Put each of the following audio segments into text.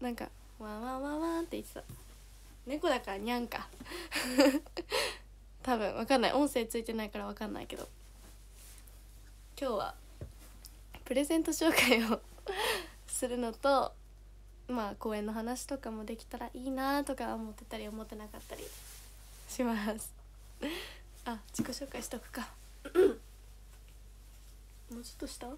なんかワンワンワンワンって言ってた猫だからにゃんか多分わかんない音声ついてないからわかんないけど今日はプレゼント紹介を するのとまあ公演の話とかもできたらいいなとか思ってたり思ってなかったりしますあ自己紹介しとくか もうちょっとした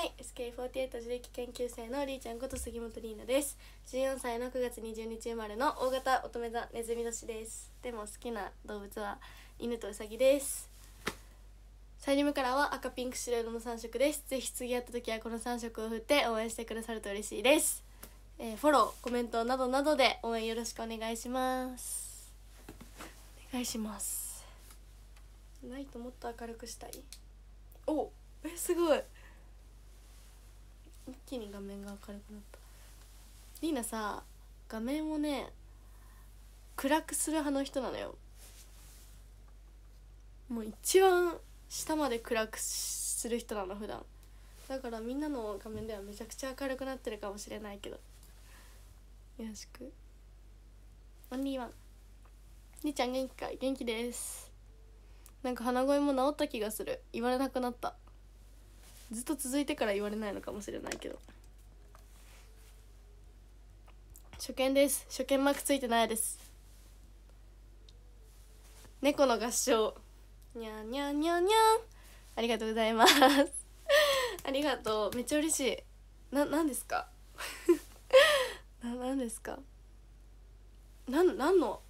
はい、SK48 自力研究生のりーちゃんこと杉本里奈です。14歳の9月20日生まれの大型乙女座ネズミ年です。でも好きな動物は犬とウサギです。サイリムカラーは赤ピンク白色の3色です。ぜひ次会った時はこの3色を振って応援してくださると嬉しいです。えー、フォロー、コメントなどなどで応援よろしくお願いします。お願いします。ないともっと明るくしたい。おえすごい。一気に画面が明るくなったリーナさ画面をね暗くする派の人なのよもう一番下まで暗くする人なの普段だからみんなの画面ではめちゃくちゃ明るくなってるかもしれないけどよろしくオンリーワン兄ちゃん元気かい元気ですなんか鼻声も治った気がする言われなくなったずっと続いてから言われないのかもしれないけど初見です初見マークついてないです猫の合唱にゃんにゃんにゃんにゃんありがとうございます ありがとうめっちゃ嬉しいな何ですか な何ですかなん何の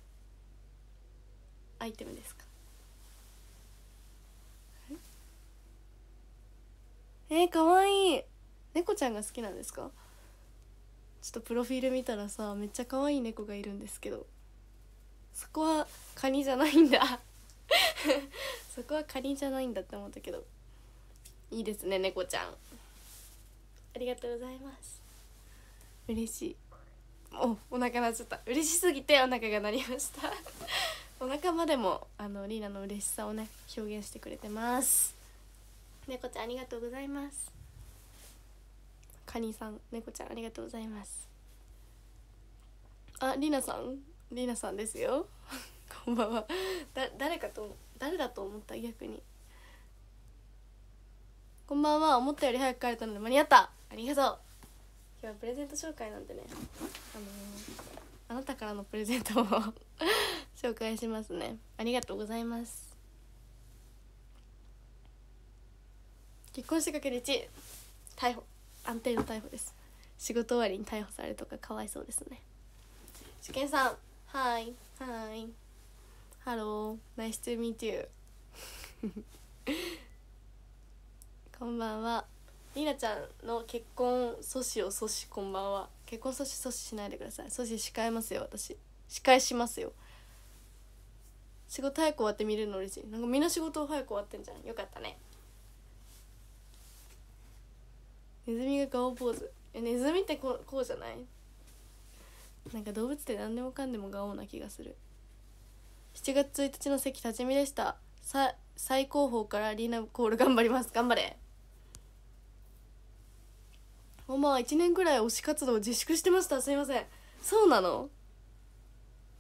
アイテムですかえー、かわいい猫ちゃんが好きなんですかちょっとプロフィール見たらさめっちゃ可愛い猫がいるんですけどそこはカニじゃないんだ そこはカニじゃないんだって思ったけどいいですね猫ちゃんありがとうございます嬉しいおお腹鳴っちゃった嬉しすぎてお腹が鳴りましたお腹までもあのリーナの嬉しさをね表現してくれてます猫ちゃんありがとうございますカニさん猫ちゃんありがとうございますあリナさんりなさんですよ こんばんはだ誰かと誰だと思った逆にこんばんは思ったより早く帰れたので間に合ったありがとう今日はプレゼント紹介なんでねあのー、あなたからのプレゼントを 紹介しますねありがとうございます結婚してかける1逮捕安定の逮捕です仕事終わりに逮捕されるとかかわいそうですね受験さんはいはいハローナイストゥーミーテュー こんばんはりなちゃんの結婚阻止を阻止こんばんは結婚阻止阻止しないでください阻止仕えますよ私仕えしますよ仕事早く終わって見るの嬉しいなんかみんな仕事早く終わってんじゃんよかったねネズミがガオポーズえネズミってここうじゃないなんか動物って何でもかんでもガオな気がする7月1日の席立ち見でしたさ最高峰からリーナコール頑張ります頑張れおまあ1年くらい推し活動自粛してましたすいませんそうなの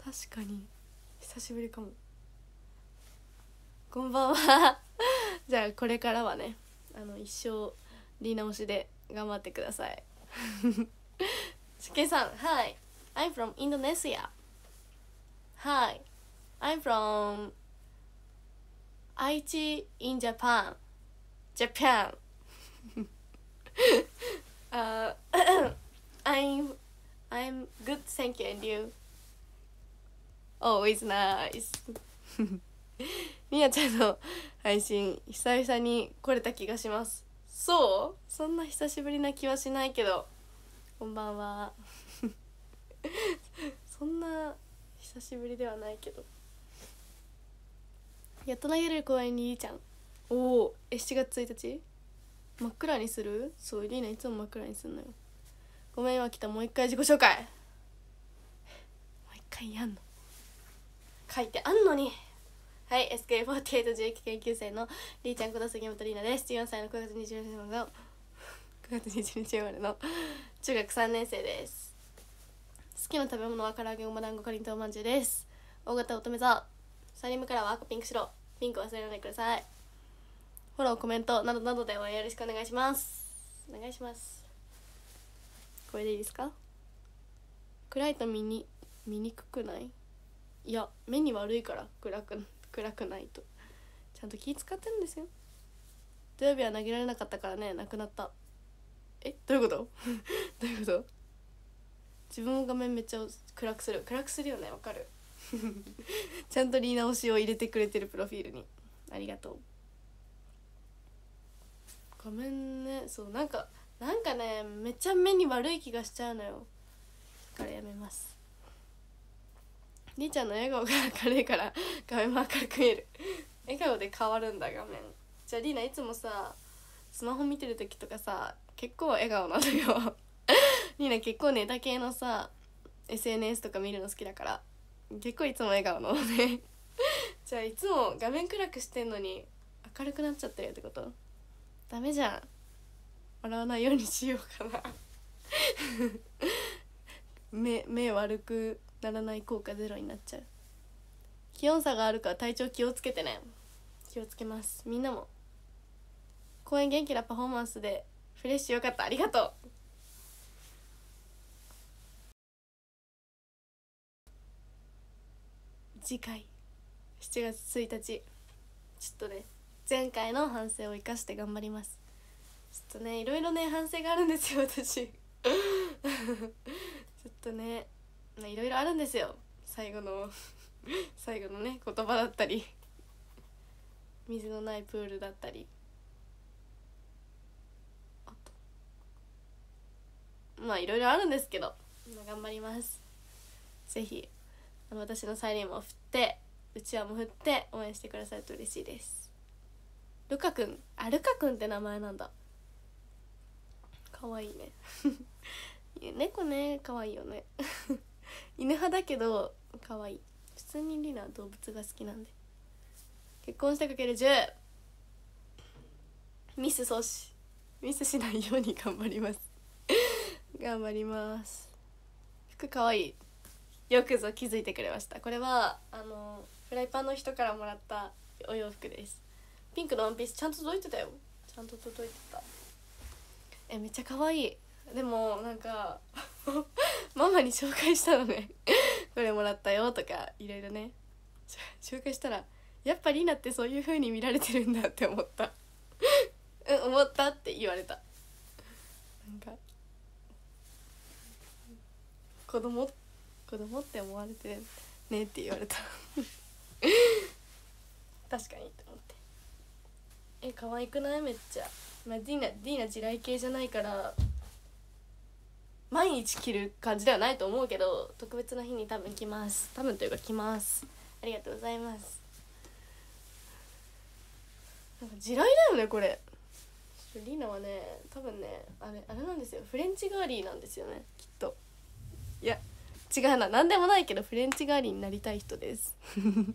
確かに久しぶりかもこんばんは じゃあこれからはねあの一生り直しで頑張ってくださいしけさん Hi I'm from Indonesia Hi I'm from 愛知 in Japan Japan uh, I'm I'm good thank you and you always nice みやちゃんの配信久々に来れた気がしますそうそんな久しぶりな気はしないけどこんばんは そんな久しぶりではないけどやっと投げる公園にいいちゃんおおえ7月1日真っ暗にするそうリーナいつも真っ暗にすんのよごめん今来たもう一回自己紹介 もう一回やんの書いてあんのにはい SK48 自力研究生のりーちゃんこと杉本里奈です14歳の9月20日の9月20日生まれの中学3年生です好きな食べ物は唐揚げごま団子かりんとうまんじゅうです大型乙女座サリムカラーは赤ピンク白ピンク忘れないでくださいフォローコメントなどなどで応援よろしくお願いしますお願いしますこれでいいですか暗いと見に見にくくないいや目に悪いから暗く暗くないとちゃんと気使ってるんですよ土曜日は投げられなかったからねなくなったえどういうこと どういうこと自分も画面めっちゃ暗くする暗くするよねわかる ちゃんと言い直しを入れてくれてるプロフィールにありがとう画面ねそうなんかなんかねめっちゃ目に悪い気がしちゃうのよだからやめます兄ちゃんの笑顔が明るいから画面も明るく見える笑顔で変わるんだ画面じゃありーないつもさスマホ見てる時とかさ結構笑顔なのよりーな結構ネタ系のさ SNS とか見るの好きだから結構いつも笑顔なのねじゃあいつも画面暗くしてんのに明るくなっちゃってよってことダメじゃん笑わないようにしようかな 目目悪くならない効果ゼロになっちゃう気温差があるから体調気をつけてね気をつけますみんなも公演元気なパフォーマンスでフレッシュよかったありがとう次回7月1日ちょっとね前回の反省を生かして頑張りますちょっとねいろいろね反省があるんですよ私 ちょっとねまあいろいろあるんですよ最後の 最後のね言葉だったり水のないプールだったりあとまあいろいろあるんですけど、まあ、頑張ります是非私のサイレンも振ってうちわも振って応援してくださると嬉しいですルカくんあルカくんって名前なんだかわいいね 猫ねかわいいよね犬派だけど可愛い普通にリナは動物が好きなんで結婚してかける10ミス阻止ミスしないように頑張ります 頑張ります服可愛いよくぞ気づいてくれましたこれはあのフライパンの人からもらったお洋服ですピンクのワンピースちゃんと届いてたよちゃんと届いてたえめっちゃ可愛いでもなんか ママに紹介したのね これもらったよとかいろいろね紹介したらやっぱりナってそういう風に見られてるんだって思った うん思ったって言われたなんか子供子供って思われてねって言われた確かにと思ってえ可愛くないめっちゃまあディーナディーナ地雷系じゃないから毎日着る感じではないと思うけど特別な日に多分着ます多分というか着ますありがとうございますなんか地雷だよねこれリーナはね多分ねあれあれなんですよフレンチガーリーなんですよねきっといや違うな何でもないけどフレンチガーリーになりたい人です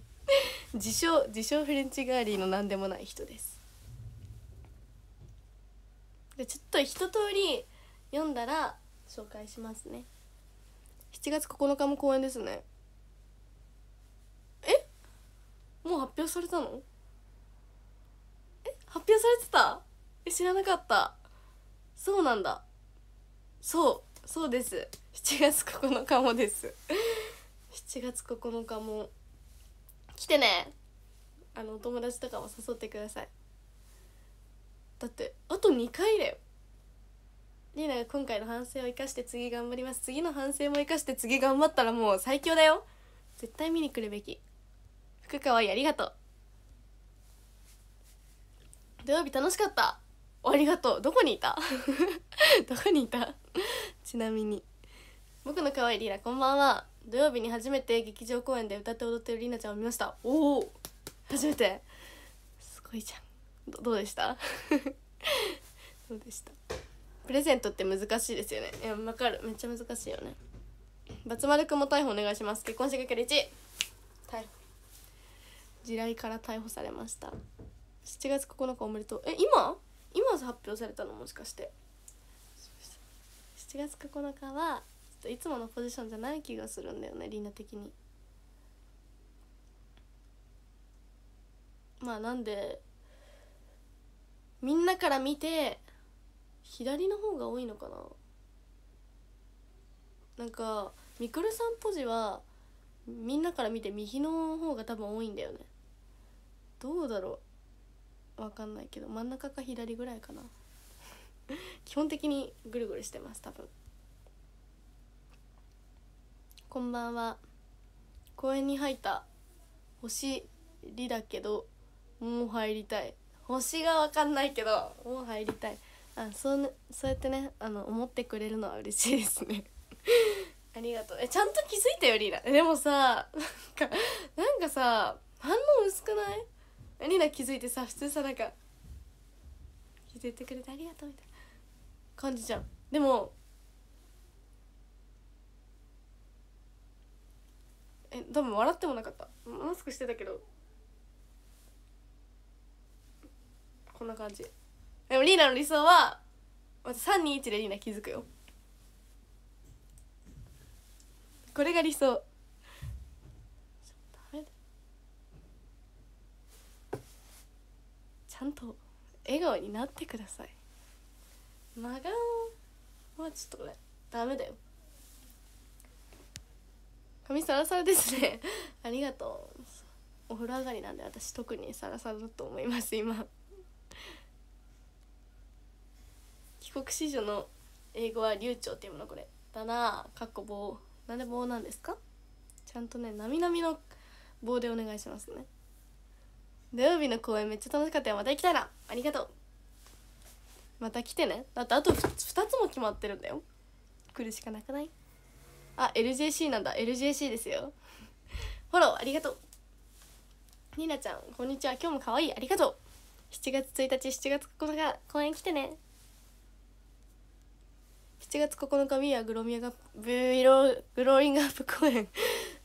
自称自称フレンチガーリーの何でもない人ですでちょっと一通り読んだら紹介しますね7月9日も公演ですねえもう発表されたのえ発表されてたえ知らなかったそうなんだそうそうです7月9日もです7月9日も来てねあのお友達とかも誘ってくださいだってあと2回だよリーナが今回の反省を生かして次頑張ります次の反省も生かして次頑張ったらもう最強だよ絶対見に来るべき福川ありがとう土曜日楽しかったありがとうどこにいた どこにいたちなみに僕の可愛いリーナこんばんは土曜日に初めて劇場公演で歌って踊ってるリーナちゃんを見ましたおお初めてすごいじゃんどうでした どうでしたプレゼントって難しいですよねいや分かるめっちゃ難しいよねバツマルくんも逮捕お願いします結婚式てかける1逮捕地雷から逮捕されました7月9日おめでとうえ今今発表されたのもしかして7月9日はいつものポジションじゃない気がするんだよねリーナ的にまあなんでみんなから見て左の方が多いのかななんかみくるさんポジはみんなから見て右の方が多分多いんだよねどうだろうわかんないけど真ん中か左ぐらいかな 基本的にぐるぐるしてます多分こんばんは公園に入った星りだけどもう入りたい星がわかんないけどもう入りたいあそう、ね、そうやってねあの思ってくれるのは嬉しいですね ありがとうえちゃんと気づいたよリーナでもさなんかなんかさ反応薄くないリーナ気づいてさ普通さなんか気づいてくれてありがとうみたいな感じじゃんでもえ多分笑ってもなかったマスクしてたけどこんな感じ。でもリーナの理想は321でリーナ気づくよこれが理想ちゃんと笑顔になってください長顔はちょっとこれダメだよ髪サラサラですねありがとうお風呂上がりなんで私特にサラサラだと思います今国子女の英語は流暢っていうものこれだなかっこ棒なんで棒なんですかちゃんとねなみなみの棒でお願いしますね土曜日の公演めっちゃ楽しかったよまた行きたいなありがとうまた来てねだってあと2つも決まってるんだよ来るしかなくないあ LJC なんだ LJC ですよ フォローありがとうニーナちゃんこんにちは今日も可愛いありがとう7月1日7月9日公演来てね7月9日 We はグロミアがブイログローリングアップ公演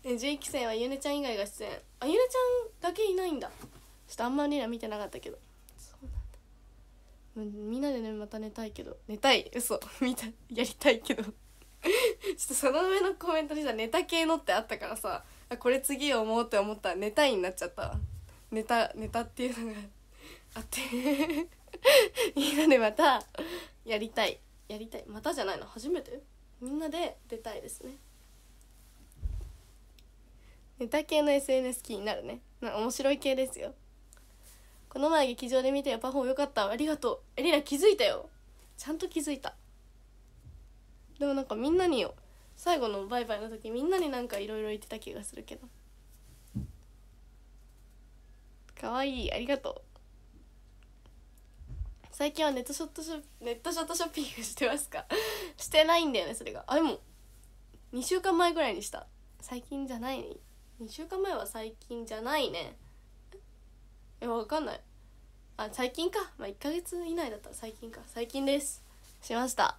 11 期生はゆねちゃん以外が出演あゆねちゃんだけいないんだちょっとあんまりな見てなかったけどそうなんだみんなでねまた寝たいけど寝たい嘘 見たやりたいけど ちょっとその上のコメントにさネタ系のってあったからさあこれ次思おうって思ったら寝たいになっちゃった寝たネタっていうのがあってみんなでまたやりたいやりたいまたじゃないの初めてみんなで出たいですねネタ系の SNS 気になるねな面白い系ですよこの前劇場で見たよパフォーよかったありがとうエリラ気づいたよちゃんと気づいたでもなんかみんなによ最後のバイバイの時みんなになんかいろいろ言ってた気がするけどかわいいありがとう最近はネットショットショネットショットショッピングしてますか してないんだよねそれがあでも2週間前ぐらいにした最近じゃない、ね、2週間前は最近じゃないねえわかんないあ最近かまあ1ヶ月以内だったら最近か最近ですしました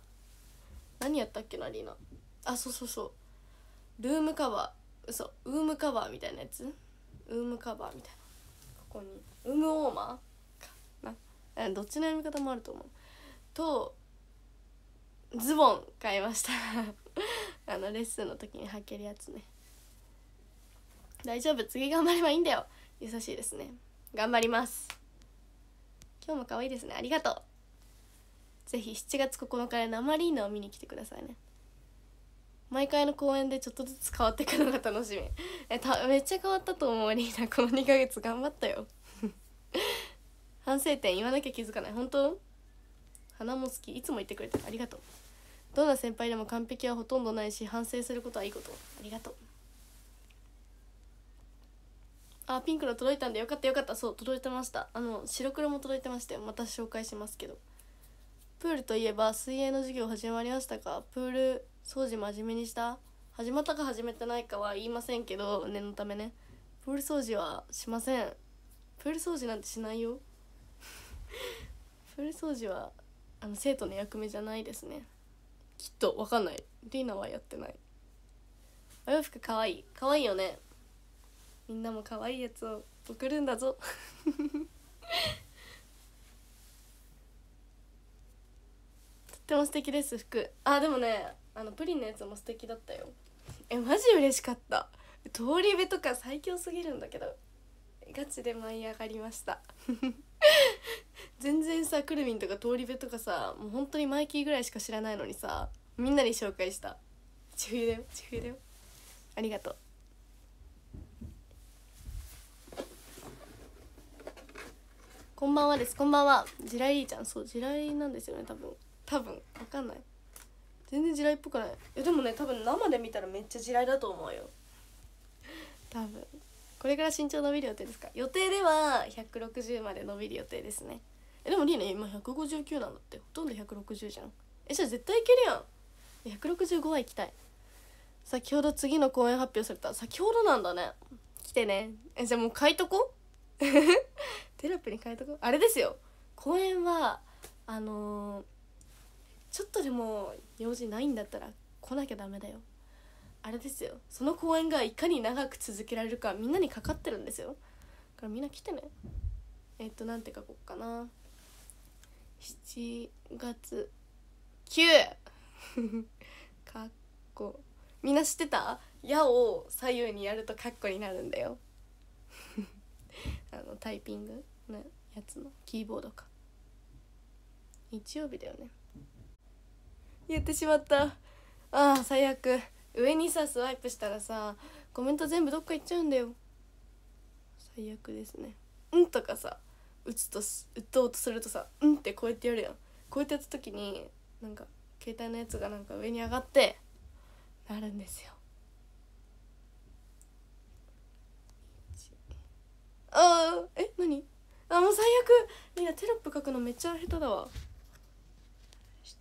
何やったっけなリーナあそうそうそうルームカバー嘘ウームカバーみたいなやつウームカバーみたいなここにウームウォーマーどっちの読み方もあると思うとズボン買いました あのレッスンの時に履けるやつね大丈夫次頑張ればいいんだよ優しいですね頑張ります今日も可愛いですねありがとうぜひ7月9日で生リーナを見に来てくださいね毎回の公演でちょっとずつ変わっていくのが楽しみえためっちゃ変わったと思うリーナこの2ヶ月頑張ったよ反省点言わなきゃ気づかない本当花も好きいつも言ってくれてありがとうどんな先輩でも完璧はほとんどないし反省することはいいことありがとうあピンクの届いたんでよかったよかったそう届いてましたあの白黒も届いてましたよまた紹介しますけどプールといえば水泳の授業始まりましたかプール掃除真面目にした始まったか始めてないかは言いませんけど念のためねプール掃除はしませんプール掃除なんてしないよプ ール掃除はあの生徒の役目じゃないですねきっと分かんないリーナはやってないお洋服かわいいかわいいよねみんなもかわいいやつを送るんだぞ とっても素敵です服あでもねあのプリンのやつも素敵だったよえマジ嬉しかった通り部とか最強すぎるんだけどガチで舞い上がりました全然さくるみんとか通り部とかさもう本当にマイキーぐらいしか知らないのにさみんなに紹介したちふゆだよちふゆだよありがとうこんばんはですこんばんは地雷ちゃんそう地雷なんですよね多分多分わかんない全然地雷っぽくないいやでもね多分生で見たらめっちゃ地雷だと思うよ多分これから身長伸びる予定ですか予定では160まで伸びる予定ですねえでもリーナ今159なんだってほとんど160じゃんえじゃあ絶対いけるやん165は行きたい先ほど次の公演発表された先ほどなんだね来てねえじゃあもう書いとこ テラップに書いとこあれですよ公演はあのー、ちょっとでも用事ないんだったら来なきゃダメだよあれですよその公演がいかに長く続けられるかみんなにかかってるんですよだからみんな来てねえっ、と何て書こうかな7月9 かっこみんな知ってた「や」を左右にやるとかっこになるんだよ あのタイピングのやつのキーボードか日曜日だよね言ってしまったああ最悪上にさスワイプしたらさコメント全部どっか行っちゃうんだよ最悪ですね「うん」とかさ打つと打とうとするとさ「うん」ってこうやってやるやんこうやってやった時になんか携帯のやつがなんか上に上がってなるんですよああえ何あもう最悪みんなテロップ書くのめっちゃ下手だわ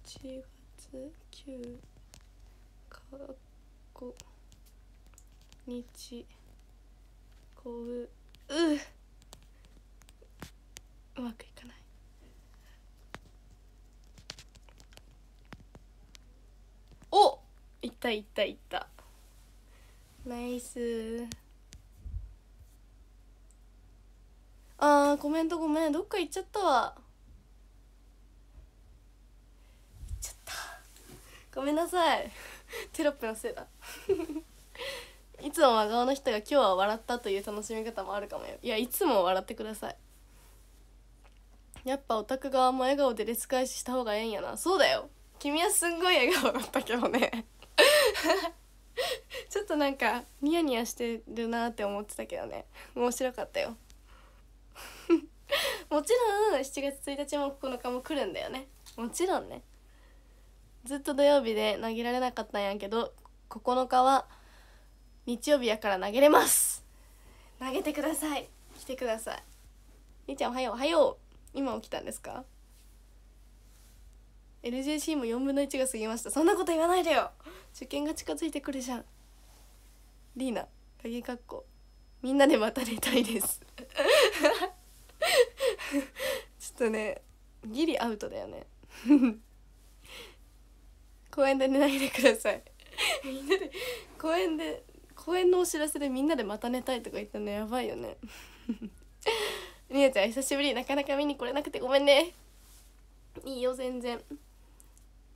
7月9日っこ日こうううまくいかないおいったいったいったナイスあーコメントごめんどっか行っちゃったわ行っちゃったごめんなさいテロップのせいだいつも真顔の人が今日は笑ったという楽しみ方もあるかもよいやいつも笑ってくださいやっぱオタク側も笑顔でレス返しした方がええんやなそうだよ君はすんごい笑顔だったけどね ちょっとなんかニヤニヤしてるなって思ってたけどね面白かったよ もちろん7月1日も9日も来るんだよねもちろんねずっと土曜日で投げられなかったんやけど9日は日曜日やから投げれます投げてください来てください兄ちゃんおはようおはよう今起きたんですか LJC も4分の1が過ぎましたそんなこと言わないでよ受験が近づいてくるじゃんリーナ鍵かっこみんなでまた寝たいです ちょっとねギリアウトだよね 公園で寝ないでくださいみんなで公園で公園のお知らせでみんなでまた寝たいとか言ったのやばいよねみやちゃん久しぶりなかなか見に来れなくてごめんねいいよ全然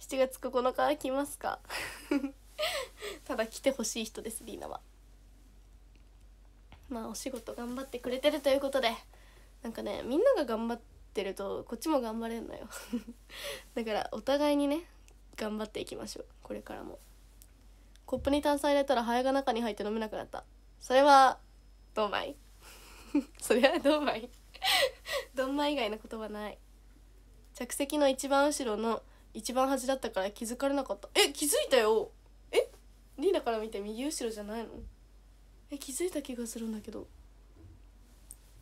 7月9日来ますか ただ来てほしい人ですリーナはまあお仕事頑張ってくれてるということでなんかねみんなが頑張ってるとこっちも頑張れんのよ だからお互いにね頑張っていきましょうこれからもコップに炭酸入れたらハエが中に入って飲めなくなった それはどうまいそれはどうまい どんま以外の言葉ない着席の一番後ろの一番端だったから気づかれなかったえ気づいたよえリーダから見て右後ろじゃないのえ気づいた気がするんだけど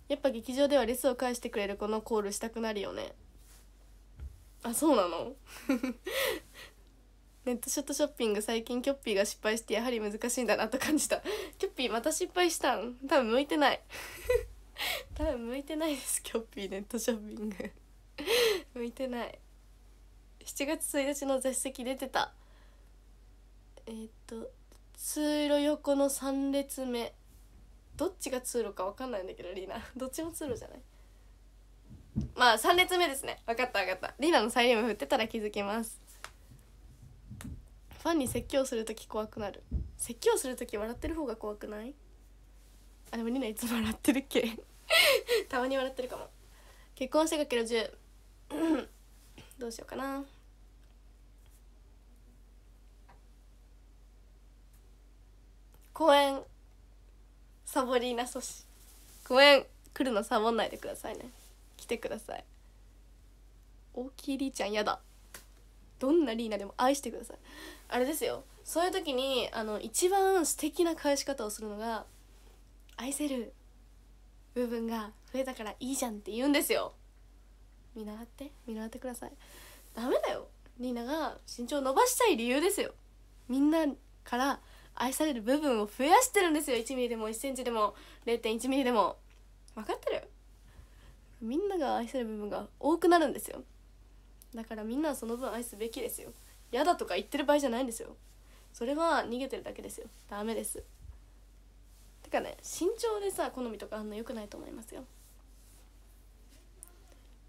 やっぱ劇場ではレスを返してくれる子のコールしたくなるよねあそうなの ネットショットショッピング最近キョッピーが失敗してやはり難しいんだなと感じたキョッピーまた失敗したん多分向いてない 多分向いてないですキョッピーネットショッピング 向いてない7月1日の絶席出てたえー、っと通路横の3列目どっちが通路か分かんないんだけどリーナ どっちも通路じゃないまあ3列目ですね分かった分かったリーナのサイリウム振ってたら気づきますファンに説教する時怖くなる説教する時笑ってる方が怖くないあでもリナいつも笑ってるっけ たまに笑ってるかも結婚してかける10どうしようかな公園サボりなそし公園来るのサボんないでくださいね来てください大きいりーちゃんやだどんなリーナでも愛してくださいあれですよそういう時にあの一番素敵な返し方をするのが愛せる部分が増えたからいいじゃんって言うんですよ見習って見習ってくださいダメだよリーナが身長伸ばしたい理由ですよみんなから愛される部分を増やしてるんですよ1ミリでも1センチでも0.1ミリでも分かってるみんなが愛せる部分が多くなるんですよだからみんなはその分愛すべきですよ嫌だとか言ってる場合じゃないんですよそれは逃げてるだけですよダメですかね身長でさ好みとかあんのよくないと思いますよ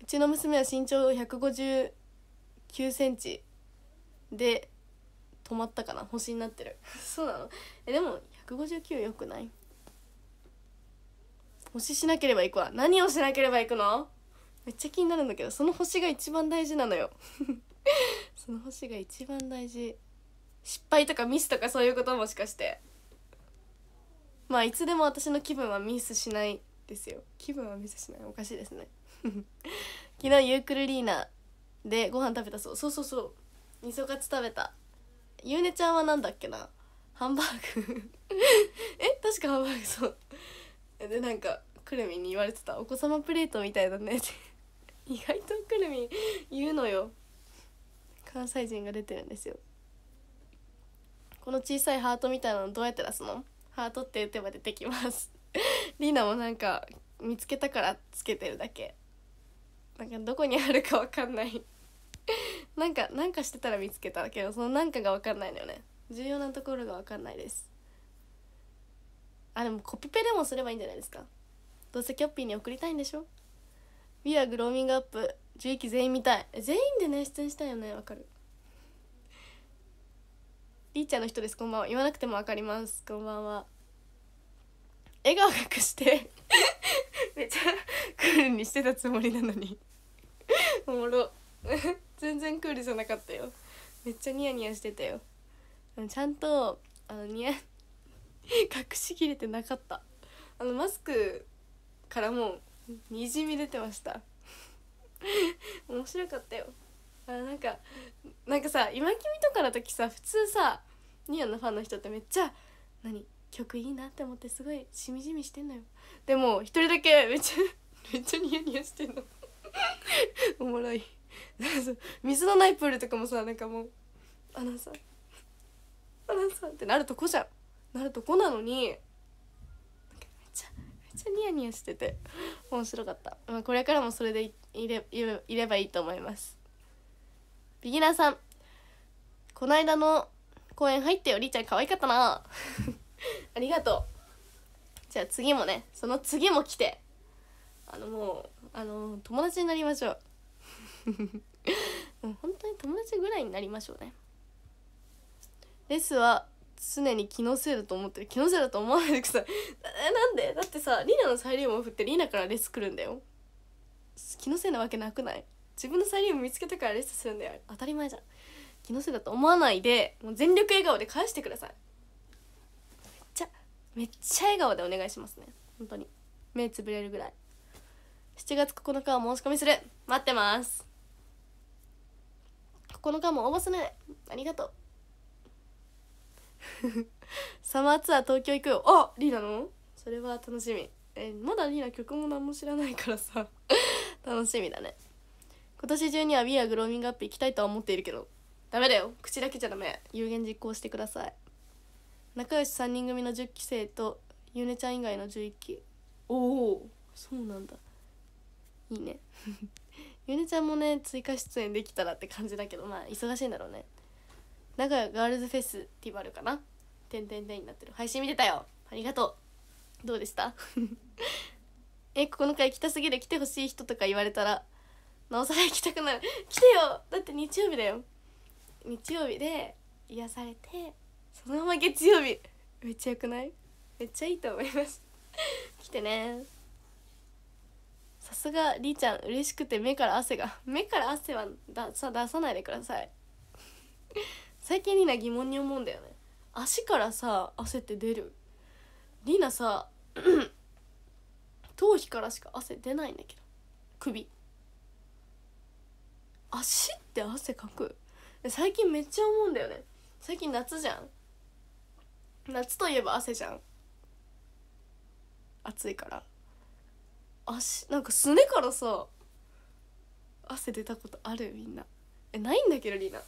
うちの娘は身長159センチで止まったかな星になってるそうなのえでも159よくない星しなければ行くわ何をしなければ行くのめっちゃ気になるんだけどその星が一番大事なのよ その星が一番大事失敗とかミスとかそういうこともしかしてまあいつでも私の気分はミスしないですよ気分はミスしないおかしいですね 昨日ユークルリーナでご飯食べたそうそうそうそう味噌カツ食べたゆうねちゃんは何だっけなハンバーグ え確かハンバーグそうでなんかくるみに言われてた「お子様プレートみたいだね」って 意外とくるみ言うのよ関西人が出てるんですよこの小さいハートみたいなのどうやって出すのハートって打てば出てきます リナもなんか見つけたからつけてるだけなんかどこにあるかわかんない なんかなんかしてたら見つけたけどそのなんかがわかんないのよね重要なところがわかんないですあでもコピペでもすればいいんじゃないですかどうせキャッピーに送りたいんでしょ We are growing up 11期全員見たい全員でね出演したいよねわかるりーちゃんの人ですこんばんは言わなくても分かりますこんばんは笑顔隠して めちゃクールにしてたつもりなのにおもろ 全然クールじゃなかったよめっちゃニヤニヤしてたよちゃんとあのニヤ隠しきれてなかったあのマスクからもにじみ出てました面白かったよあなんかなんかさ今君とかの時さ普通さニアのファンの人ってめっちゃ何曲いいなって思ってすごいしみじみしてんのよでも一人だけめっちゃ めっちゃニヤニヤしてんの おもろい水のないプールとかもさなんかもうアナウンサーアナウンサーってなるとこじゃんなるとこなのにめっちゃめっちゃニヤニヤしてて面白かった、まあ、これからもそれでいれいればいいと思いますビギナーさんこの間の公演入ってよりーちゃん可愛かったな ありがとうじゃあ次もねその次も来てあのもうあの友達になりましょう 本当に友達ぐらいになりましょうねレスは常に気のせいだと思ってる気のせいだと思わないでくださいなんでだってさリナのサイリウムを振ってリナからレス来るんだよ気のせいなわけなくない自分の再利用見つけたからレッスンするんだよ当たり前じゃん気のせいだと思わないでもう全力笑顔で返してくださいめっちゃめっちゃ笑顔でお願いしますね本当に目つぶれるぐらい7月9日は申し込みする待ってます9日も応募するありがとう サマーツアー東京行くよあリーナのそれは楽しみえまだリーナ曲も何も知らないからさ楽しみだね今年中には are グローミングアップ行きたいとは思っているけどダメだよ口だけじゃダメ有言実行してください仲良し3人組の10期生とゆねちゃん以外の11期おおそうなんだいいねゆね ちゃんもね追加出演できたらって感じだけどまあ忙しいんだろうね名古屋ガールズフェスティバルかなてんてんてんになってる配信見てたよありがとうどうでした えここの会行きたすぎる来てほしい人とか言われたらなおさら行きたくなる来てよだって日曜日だよ日曜日で癒されてそのまま月曜日めっちゃよくないめっちゃいいと思います来てねさすがりーちゃん嬉しくて目から汗が目から汗はださ出さないでください最近りな疑問に思うんだよね足からさ汗って出るりなさ 頭皮からしか汗出ないんだけど首足って汗かく最近めっちゃ思うんだよね最近夏じゃん夏といえば汗じゃん暑いから足なんかすねからさ汗出たことあるみんなえないんだけどリーナ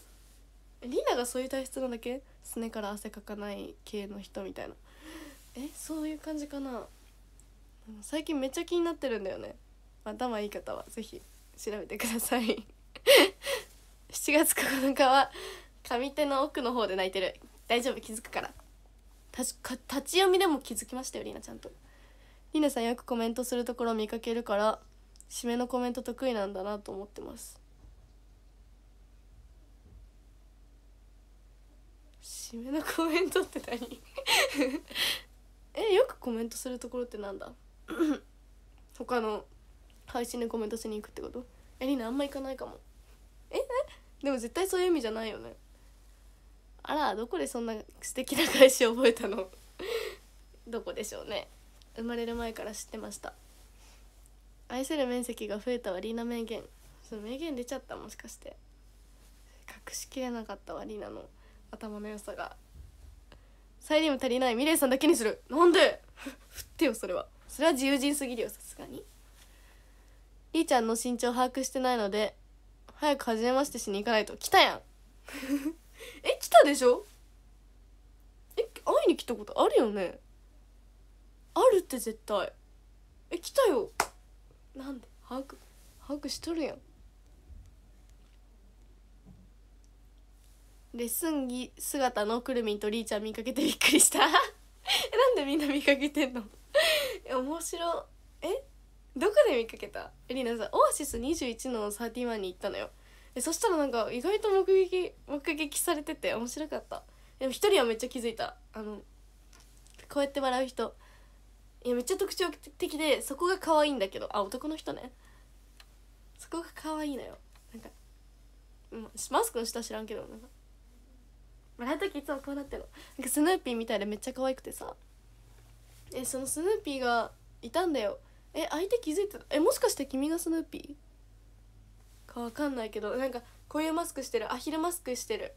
リーナがそういう体質なんだっけすねから汗かかない系の人みたいなえそういう感じかな最近めっちゃ気になってるんだよね頭いい方は是非調べてください7 月9日は上手の奥の方で泣いてる大丈夫気づくからか立ち読みでも気づきましたよりなちゃんとりなさんよくコメントするところ見かけるから締めのコメント得意なんだなと思ってます締めのコメントって何 えよくコメントするところってなんだ 他の配信でコメントしに行くってことえりなあんま行かないかもえでも絶対そういう意味じゃないよねあらどこでそんな素敵な返し覚えたの どこでしょうね生まれる前から知ってました愛する面積が増えたはリーナ名言その名言出ちゃったもしかして隠しきれなかったわリーナの頭の良さがサイリウム足りないミレイさんだけにするなんで 振ってよそれはそれは自由人すぎるよさすがにりーちゃんの身長把握してないので早く初めましてしに行かないと来たやん え来たでしょえ会いに来たことあるよねあるって絶対え来たよなんで把握把握しとるやんレッスン着姿のくるみんとりーちゃん見かけてびっくりした なんでみんな見かけてんの 面白えどこで見かけたエリナさんオアシス21の31に行ったのよえそしたらなんか意外と目撃目撃されてて面白かったでも一人はめっちゃ気づいたあのこうやって笑う人いやめっちゃ特徴的でそこが可愛いんだけどあ男の人ねそこが可愛いのよなんかマスクの下知らんけどなんか笑う時いつもこうなってるのなんかスヌーピーみたいでめっちゃ可愛くてさえそのスヌーピーがいたんだよえ相手気づいてたえもしかして君がスヌーピーかわかんないけどなんかこういうマスクしてるアヒルマスクしてる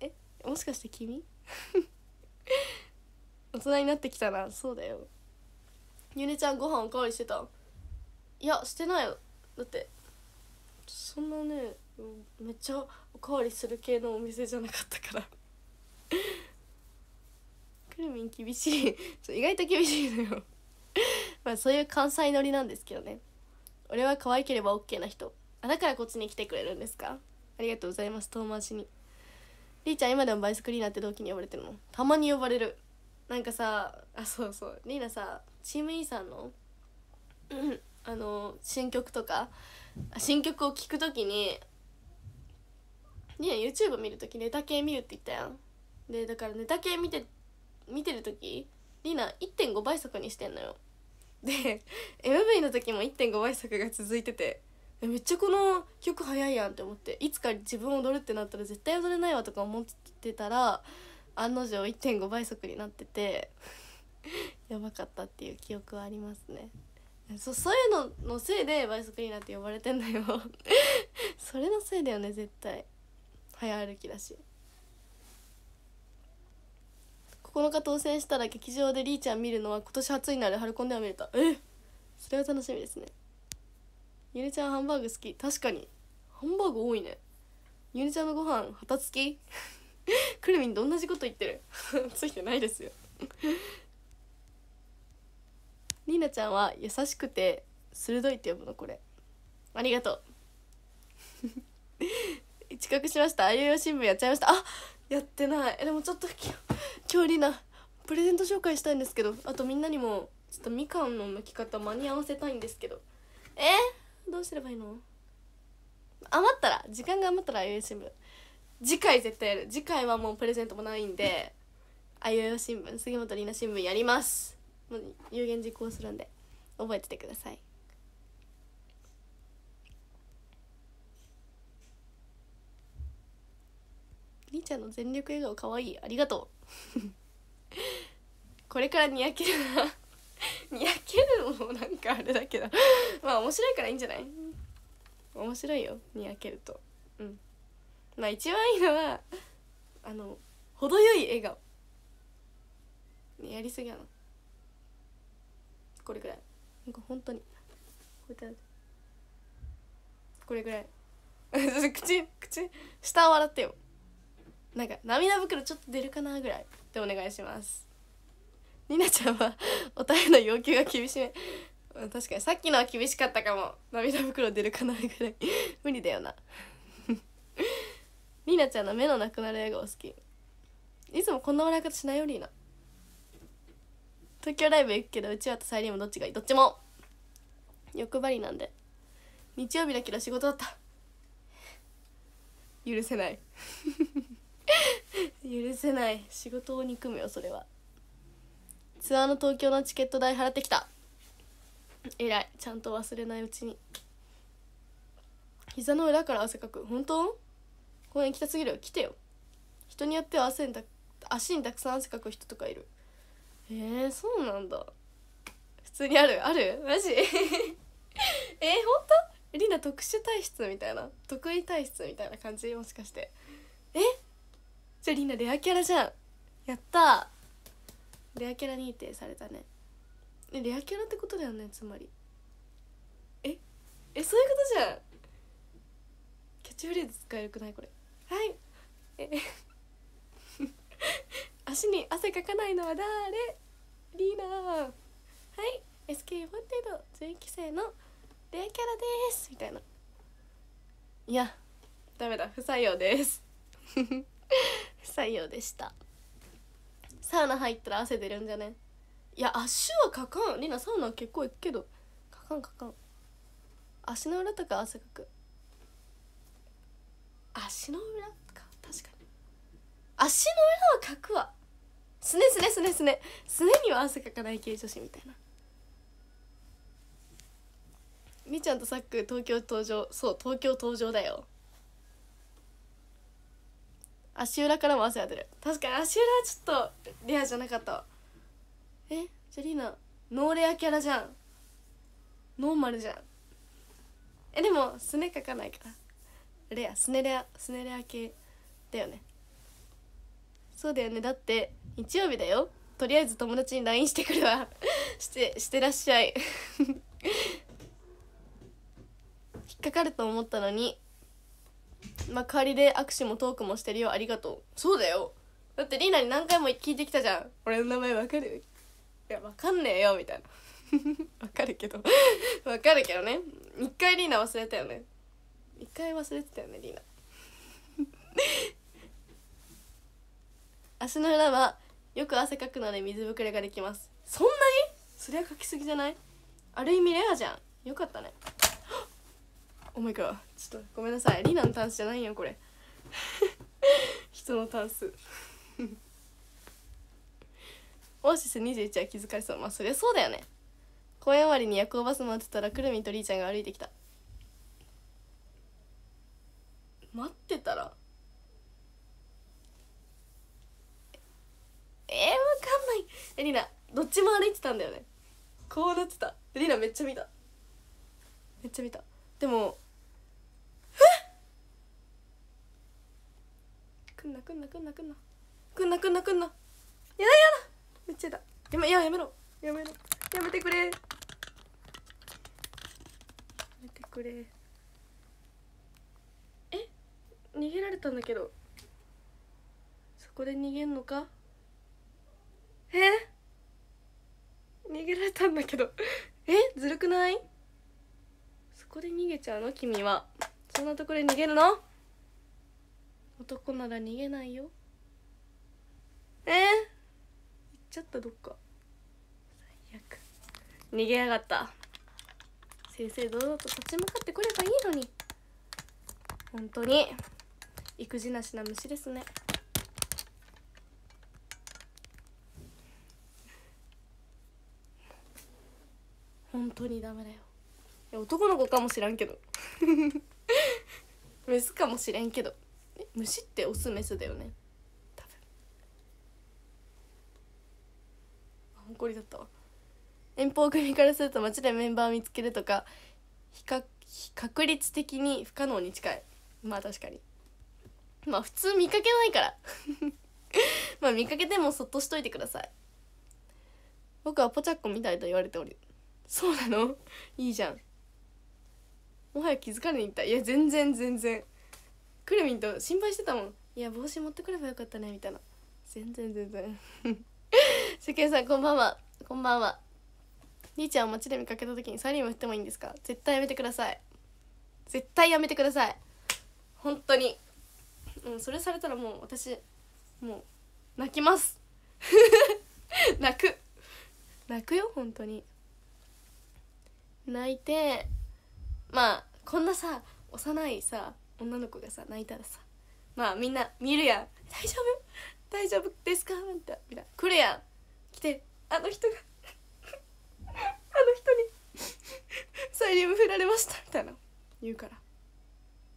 えもしかして君 大人になってきたなそうだよゆねちゃんご飯おかわりしてたいやしてないよだってそんなねめっちゃおかわりする系のお店じゃなかったからく るみん厳しい意外と厳しいのよまあそういう関西乗りなんですけどね俺は可愛ければ OK な人あだからこっちに来てくれるんですかありがとうございます遠回しにりーちゃん今でもバイスクリーナーって同期に呼ばれてるのたまに呼ばれるなんかさあそうそうりーなさチーム E さんのあの新曲とか新曲を聴くときにりーな YouTube 見るときネタ系見るって言ったやんでだからネタ系見て見てる時りーな1.5倍速にしてんのよで MV の時も1.5倍速が続いててめっちゃこの曲早いやんって思っていつか自分踊るってなったら絶対踊れないわとか思ってたら案の定1.5倍速になってて やばかったっていう記憶はありますねそそういうののせいで倍速になって呼ばれてんだよ それのせいだよね絶対早歩きだしこの当選したら劇場でりーちゃん見るのは今年初になる春コンでは見れたえそれは楽しみですねゆりちゃんハンバーグ好き確かにハンバーグ多いねゆりちゃんのご飯旗つきくるみんと同じこと言ってる ついてないですよりなちゃんは優しくて鋭いって呼ぶのこれありがとう近く しましたあゆうよ新聞やっちゃいましたあやってないでもちょっと今日りなプレゼント紹介したいんですけどあとみんなにもちょっとみかんの剥き方間に合わせたいんですけどえどうすればいいの余ったら時間が余ったらあゆ新聞次回絶対やる次回はもうプレゼントもないんであゆえ新聞杉本里奈新聞やります有言実行するんで覚えててくださいりーちゃんの全力笑顔かわいいありがとう これからにやけるな にやけるのもなんかあれだけど まあ面白いからいいんじゃない面白いよにやけるとうんまあ一番いいのはあの程よい笑顔やりすぎなのこれぐらいなんか本当にこれぐらい口口下を笑ってよなんか涙袋ちょっと出るかなぐらいでお願いしますりなちゃんはお便りの要求が厳しめ確かにさっきのは厳しかったかも涙袋出るかなぐらい 無理だよなりな ちゃんの目のなくなる笑顔好きいつもこんな笑い方しないよりな東京ライブ行くけどうちわとサイリムどっちがいいどっちも欲張りなんで日曜日だけど仕事だった許せない許せない仕事を憎むよそれはツアーの東京のチケット代払ってきた偉いちゃんと忘れないうちに膝の裏から汗かく本当公園行きたすぎる来てよ人によっては汗にた足にたくさん汗かく人とかいるえー、そうなんだ普通にあるあるマジ えー、本当リナ特殊体質みたいな得意体質みたいな感じもしかしてえじゃあんなレアキャラじゃんやったレアキャラ認定されたねレアキャラってことだよねつまりええそういうことじゃんキャッチフレーズ使えるくないこれはいえ 足に汗かかないのは誰リーナはい SK48 全1期生のレアキャラですみたいないやダメだ不採用です 不採用でしたサウナ入ったら汗出るんじゃねいや足はかかんりなサウナ結構行くけどかかんかかん足の裏とか汗かく足の裏か確かに足の裏はかくわすねすねすねすねすねには汗かかない系女子みたいなみちゃんとさっく東京登場そう東京登場だよ足裏からも汗が出る確かに足裏はちょっとレアじゃなかったえじゃあリーナノーレアキャラじゃんノーマルじゃんえでもすねかかないからレアすねレアすねレア系だよねそうだよねだって日曜日だよとりあえず友達に LINE してくるわ してしてらっしゃい 引っかかると思ったのにまあ、代わりで握手もトークもしてるよありがとうそうだよだってリーナに何回も聞いてきたじゃん俺の名前わかるいやわかんねえよみたいな わかるけどわかるけどね一回リーナ忘れたよね一回忘れてたよねリーナ足の裏はよく汗かくので水ぶくれができますそんなにそりゃかきすぎじゃないある意味レアじゃんよかったねお前かちょっとごめんなさいリナのタンスじゃないよこれ 人のタンスオアシス21は気づかれそうまあそりゃそうだよね公園終わりに夜行バス待ってたらくるみとりーちゃんが歩いてきた待ってたらえー、わかんないえリナどっちも歩いてたんだよねこうなってたリナめっちゃ見ためっちゃ見たでもくんなくんなくんなくんなくんなくんなくんなやだやだめっちゃだやめややめろやめろやめてくれやめてくれえ逃げられたんだけどそこで逃げんのかえ逃げられたんだけど えずるくないそこで逃げちゃうの君はそんなところで逃げるの男なら逃げないよえー、行っちゃったどっか最悪逃げやがった正々堂々と立ち向かってくればいいのに本当に育児なしな虫ですね本当にダメだよ男の子かもしらんけど メスかもしれんけど虫ってオスメスだよね多分あ誇りだったわ遠方組からすると街でメンバーを見つけるとか比較確率的に不可能に近いまあ確かにまあ普通見かけないから まあ見かけてもそっとしといてください僕はポチャッコみたいと言われておるそうなのいいじゃんもはや気づかれに行ったいや全然全然くるみんと心配してたもんいや帽子持ってくればよかったねみたいな全然全然 世間さんこんばんはこんばんは兄ちゃんを街で見かけた時にサリンも振ってもいいんですか絶対やめてください絶対やめてください本当にうんそれされたらもう私もう泣きます 泣く泣くよ本当に泣いてまあこんなさ幼いさ女の子がさ泣いたらさまあみんな見るやん「大丈夫大丈夫ですか?」みたいな「来るやん来てあの人があの人にサイリウム振られました」みたいな言うから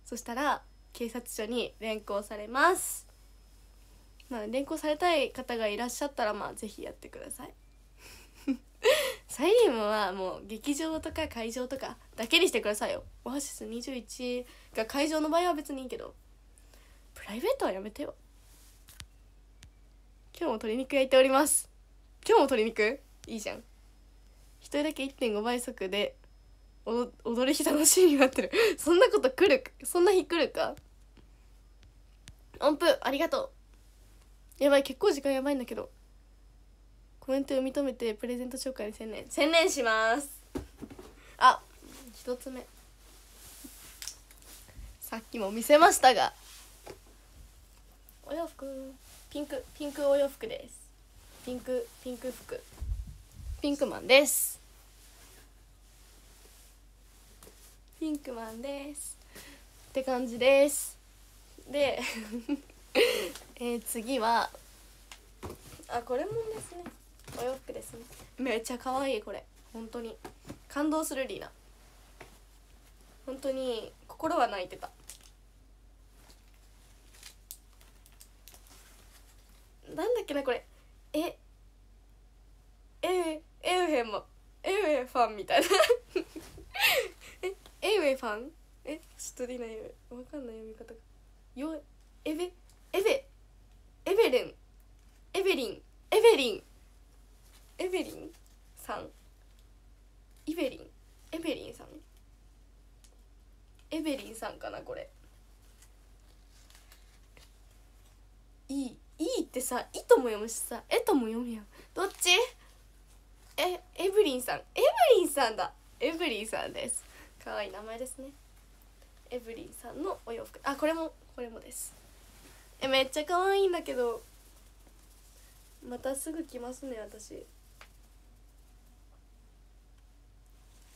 そしたら警察署に連行されますまあ連行されたい方がいらっしゃったらまあ是非やってください サイリウムはもう劇場とか会場とかだけにしてくださいよオアシス21が会場の場合は別にいいけどプライベートはやめてよ今日も鶏肉焼いております今日も鶏肉いいじゃん一人だけ1.5倍速で踊る日楽しみになってる そんなこと来るそんな日来るか音符ありがとうやばい結構時間やばいんだけどコメント読み止めてプレゼント紹介に専念専念しますあ一つ目さっきも見せましたがお洋服ピンクピンクお洋服ですピンクピンク服ピンクマンですピンクマンですって感じですでえー、次はあこれもですねお洋服ですねめっちゃ可愛いこれ本当に感動するリーナ本当に心は泣いてたなんだっけなこれえええウヘンもエウエファンみたいな えエウエファンえちょっとリーナわかんない読み方がよエベエベエベレンエベリンエベリンエベリンさんイベリンエベリンさんエベリンさんかなこれいいいいってさ「い」とも読むしさ「え」とも読むやんどっちえエブリンさんエブリンさんだエブリンさんです可愛い名前ですねエブリンさんのお洋服あこれもこれもですえめっちゃ可愛いんだけどまたすぐ来ますね私。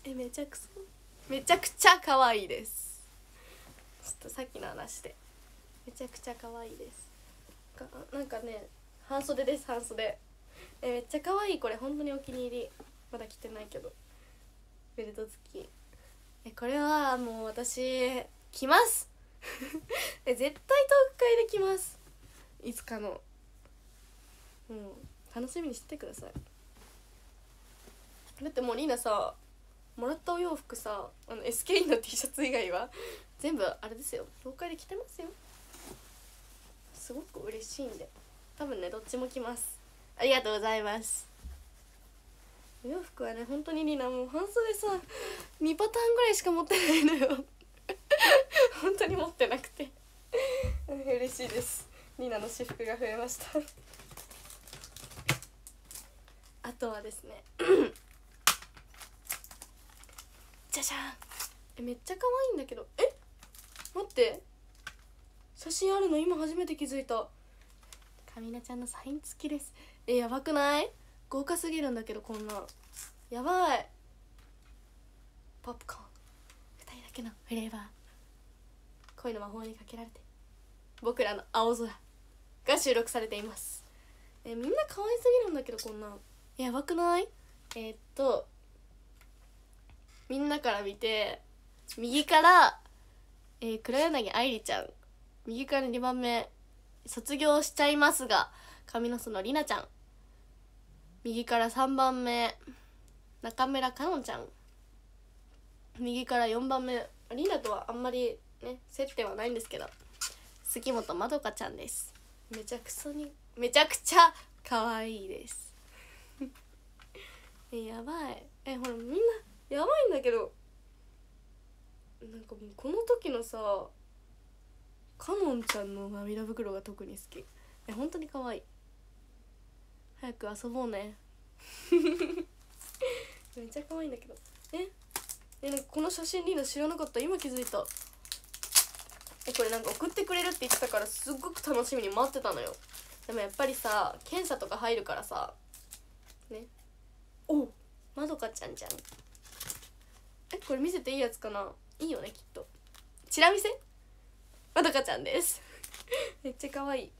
えめちゃくそめちゃくちゃ可愛いですちょっとさっきの話でめちゃくちゃ可愛いですなんかね半袖です半袖えめっちゃ可愛いこれ本当にお気に入りまだ着てないけどベルト付きえこれはもう私着ます え絶対トーク会で着ますいつかのもう楽しみにしててくださいだってもうリーナさもらったお洋服さあの SKE の T シャツ以外は 全部あれですよ東海で着てますよすごく嬉しいんで多分ねどっちも着ますありがとうございますお洋服はね本当にリナもう半袖さ2パターンぐらいしか持ってないのよ 本当に持ってなくて嬉しいですリナの私服が増えましたあとはですねちゃじゃんえめっちゃ可愛いんだけどえ待って写真あるの今初めて気づいたかみなちゃんのサイン付きですえやばくない豪華すぎるんだけどこんなやばいポップコーン2人だけのフレーバー恋の魔法にかけられて僕らの青空が収録されていますえみんな可愛すぎるんだけどこんなやばくないえー、っとみんなから見て右から、えー、黒柳愛理ちゃん右から2番目卒業しちゃいますが上の園里奈ちゃん右から3番目中村かのんちゃん右から4番目里奈とはあんまりね接点はないんですけど杉本まどかちゃんですめちゃくそにめちゃくちゃ可愛いです やばいえほらみんなやばいんだけどなんかもうこの時のさかのんちゃんの涙袋が特に好きえ本当に可愛い早く遊ぼうね めっちゃ可愛いんだけどええなんかこの写真リーダ知らなかった今気づいたえこれなんか送ってくれるって言ってたからすっごく楽しみに待ってたのよでもやっぱりさ検査とか入るからさねおまどかちゃんじゃんえこれ見せていいやつかないいよねきっとチラ見せまどかちゃんです めっちゃ可愛い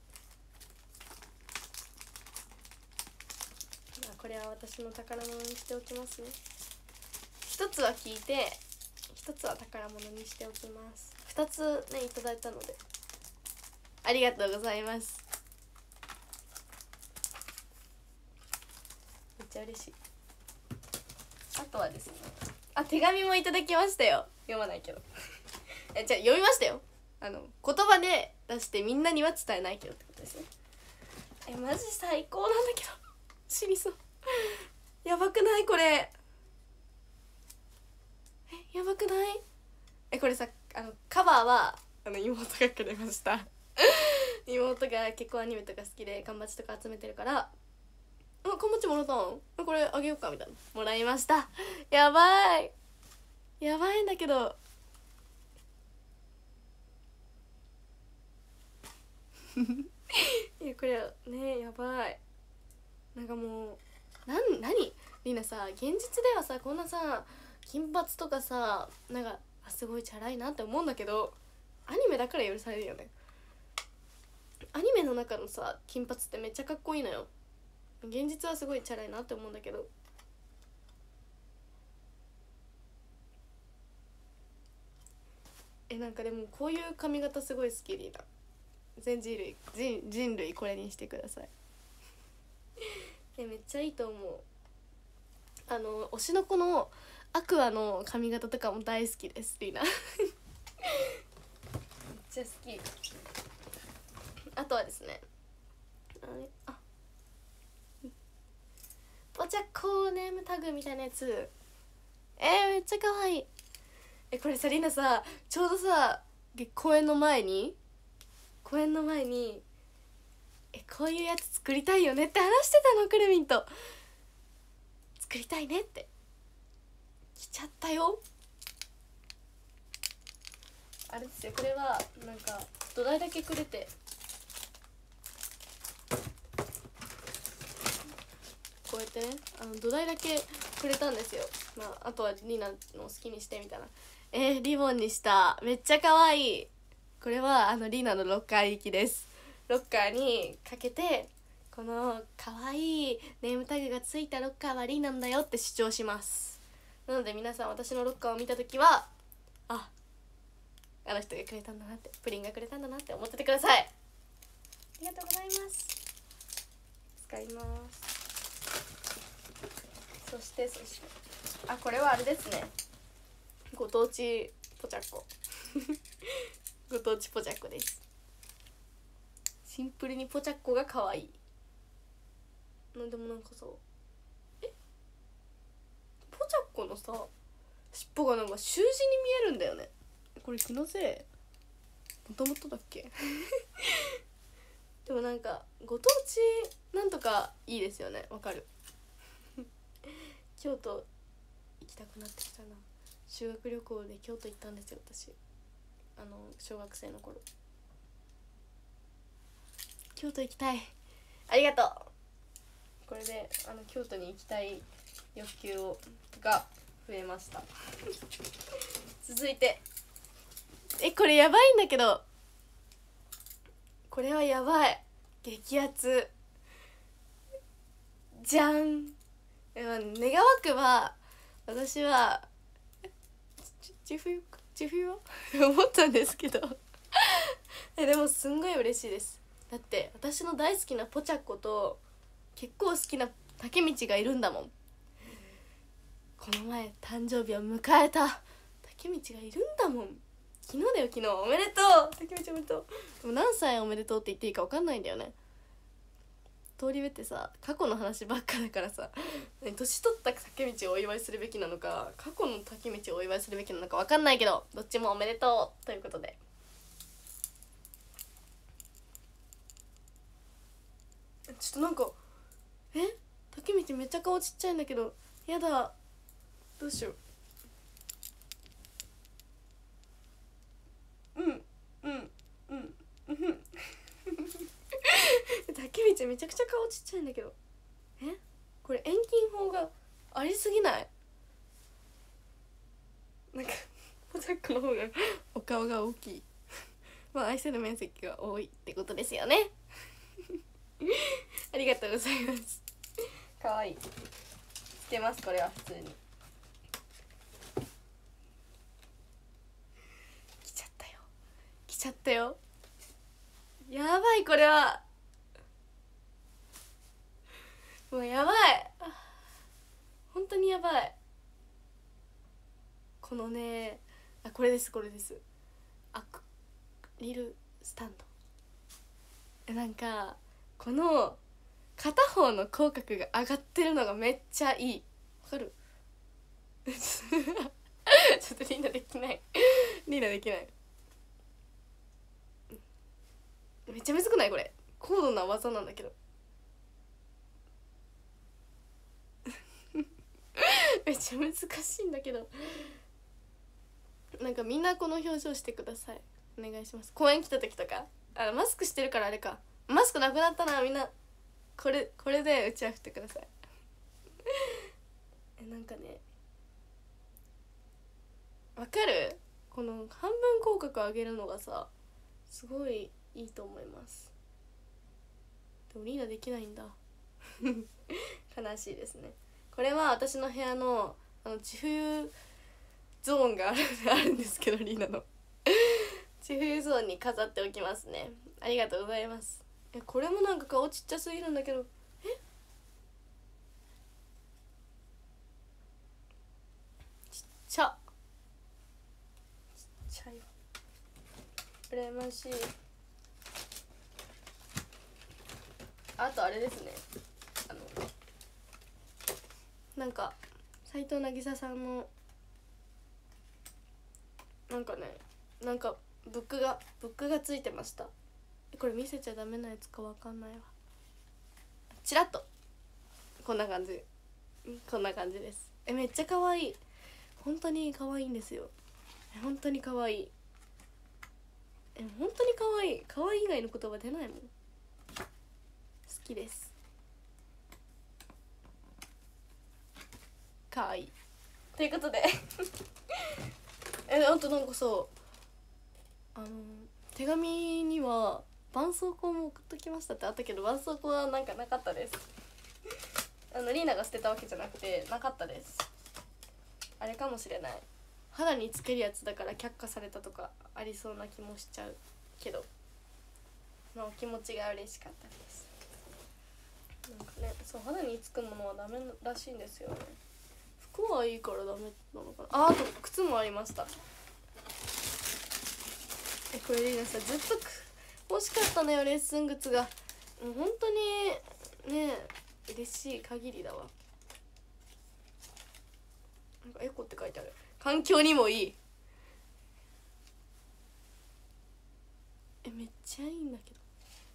これは私の宝物にしておきますね一つは聞いて一つは宝物にしておきます二つねいただいたのでありがとうございますめっちゃ嬉しいあとはですねあ手紙もいただきましたよ読まないけど えじゃ読みましたよあの言葉で出してみんなには伝えないけどってことですねえマジ最高なんだけど 死にそうやばくないこれえやばくないえこれさあのカバーはあの妹がくれました 妹が結構アニメとか好きで缶バッジとか集めてるから「うん缶ちもらったんこれあげようか」みたいな「もらいました やばいやばいんだけど いやこれねやばいなんかもうなん何りなさ現実ではさこんなさ金髪とかさなんかあすごいチャラいなって思うんだけどアニメだから許されるよねアニメの中のさ金髪ってめっちゃかっこいいのよ現実はすごいチャラいなって思うんだけどえなんかでもこういう髪型すごい好きリーダー全人類人人類これにしてください えめっちゃいいと思うあの推しの子のアクアの髪型とかも大好きですリーナ めっちゃ好きあとはですねあちゃコーネームタグみたいなやつえー、めっちゃ可愛いえこれさりなさちょうどさ公演の前に公演の前にえこういうやつ作りたいよねって話してたのくるみんと作りたいねって来ちゃったよあれですよこれはなんか土台だけくれてこうやってねあの土台だけくれたんですよ、まあ、あとはリナの好きにしてみたいなえー、リボンにしためっちゃ可愛いこれはあのリナのロッカー行きですロッカーにかけてこのかわいいネームタグがついたロッカーはリーなんだよって主張しますなので皆さん私のロッカーを見た時はああの人がくれたんだなってプリンがくれたんだなって思っててくださいありがとうございます使いますそしてそしてあこれはあれですねご当地ポチャッコ ご当地ポチャッコですシンプルにポチャッコが可愛いなんでもなんかさえポチャッコのさ尻尾がなんか習字に見えるんだよねこれ気のせいもともとだっけ でもなんかご当地なんとかいいですよねわかる京都行きたくなってきたな修学旅行で京都行ったんですよ私あの小学生の頃京都行きたいありがとうこれであの京都に行きたい欲求をが増えました 続いてえこれやばいんだけどこれはやばい激アツじゃん願わくば私はちふゆちふゆは 思ったんですけど でもすんごい嬉しいですだって私の大好きなポチャッコと結構好きな竹道がいるんだもんこの前誕生日を迎えた竹道がいるんだもん昨日だよ昨日おめでとう竹道おめでとうでも何歳おめでとうって言っていいか分かんないんだよね通り目ってさ過去の話ばっかだからさ年取った竹道をお祝いするべきなのか過去の竹道をお祝いするべきなのか分かんないけどどっちもおめでとうということで。ちょっとなんかえ竹道めっちゃ顔ちっちゃいんだけどやだどうしよううんうんうんうん竹道めちゃくちゃ顔ちっちゃいんだけどえこれ遠近法がありすぎないなんかモザックの方がお顔が大きいまあ愛する面積が多いってことですよね ありがとうございますかわいいつけますこれは普通に来ちゃったよ来ちゃったよやばいこれはもうやばい本当にやばいこのねあこれですこれですアクリルスタンドなんかこの片方の口角が上がってるのがめっちゃいいわかる ちょっとリーナできないリーナできないめっちゃむずくないこれ高度な技なんだけど めっちゃ難しいんだけどなんかみんなこの表情してくださいお願いします公園来た時とかあマスクしてるからあれかマスクなくなったなみんなこれこれで打ち合わせてください えなんかねわかるこの半分口角上げるのがさすごいいいと思いますでもリーダーできないんだ 悲しいですねこれは私の部屋のあの地冬ゾーンがあるあるんですけどリーナの 地冬ゾーンに飾っておきますねありがとうございますえこれもなんか顔ちっちゃすぎるんだけどえちっちゃちっちゃい羨ましいあとあれですねなんか斎藤渚さんのなんかねなんかブックがブックがついてましたこれ見せちゃダメなやつかわかんないわちらっとこんな感じこんな感じですえめっちゃ可愛い本当に可愛いんですよ本当に可愛いえ本当に可愛い可愛い以外の言葉出ないもん好きですかわいいということで えあとなんかさあの手紙には絆創膏も送っときましたってあったけど絆創膏はなんかなかったです あのリーナが捨てたわけじゃなくてなかったですあれかもしれない肌につけるやつだから却下されたとかありそうな気もしちゃうけどの気持ちが嬉しかったですなんかねそう肌につくものはダメらしいんですよね服はいいからダメなのかなああと靴もありましたえこれリいいなさずっと欲しかったのよレッスン靴がもう本当にね嬉しい限りだわなんかエコって書いてある環境にもいいえめっちゃいいんだけど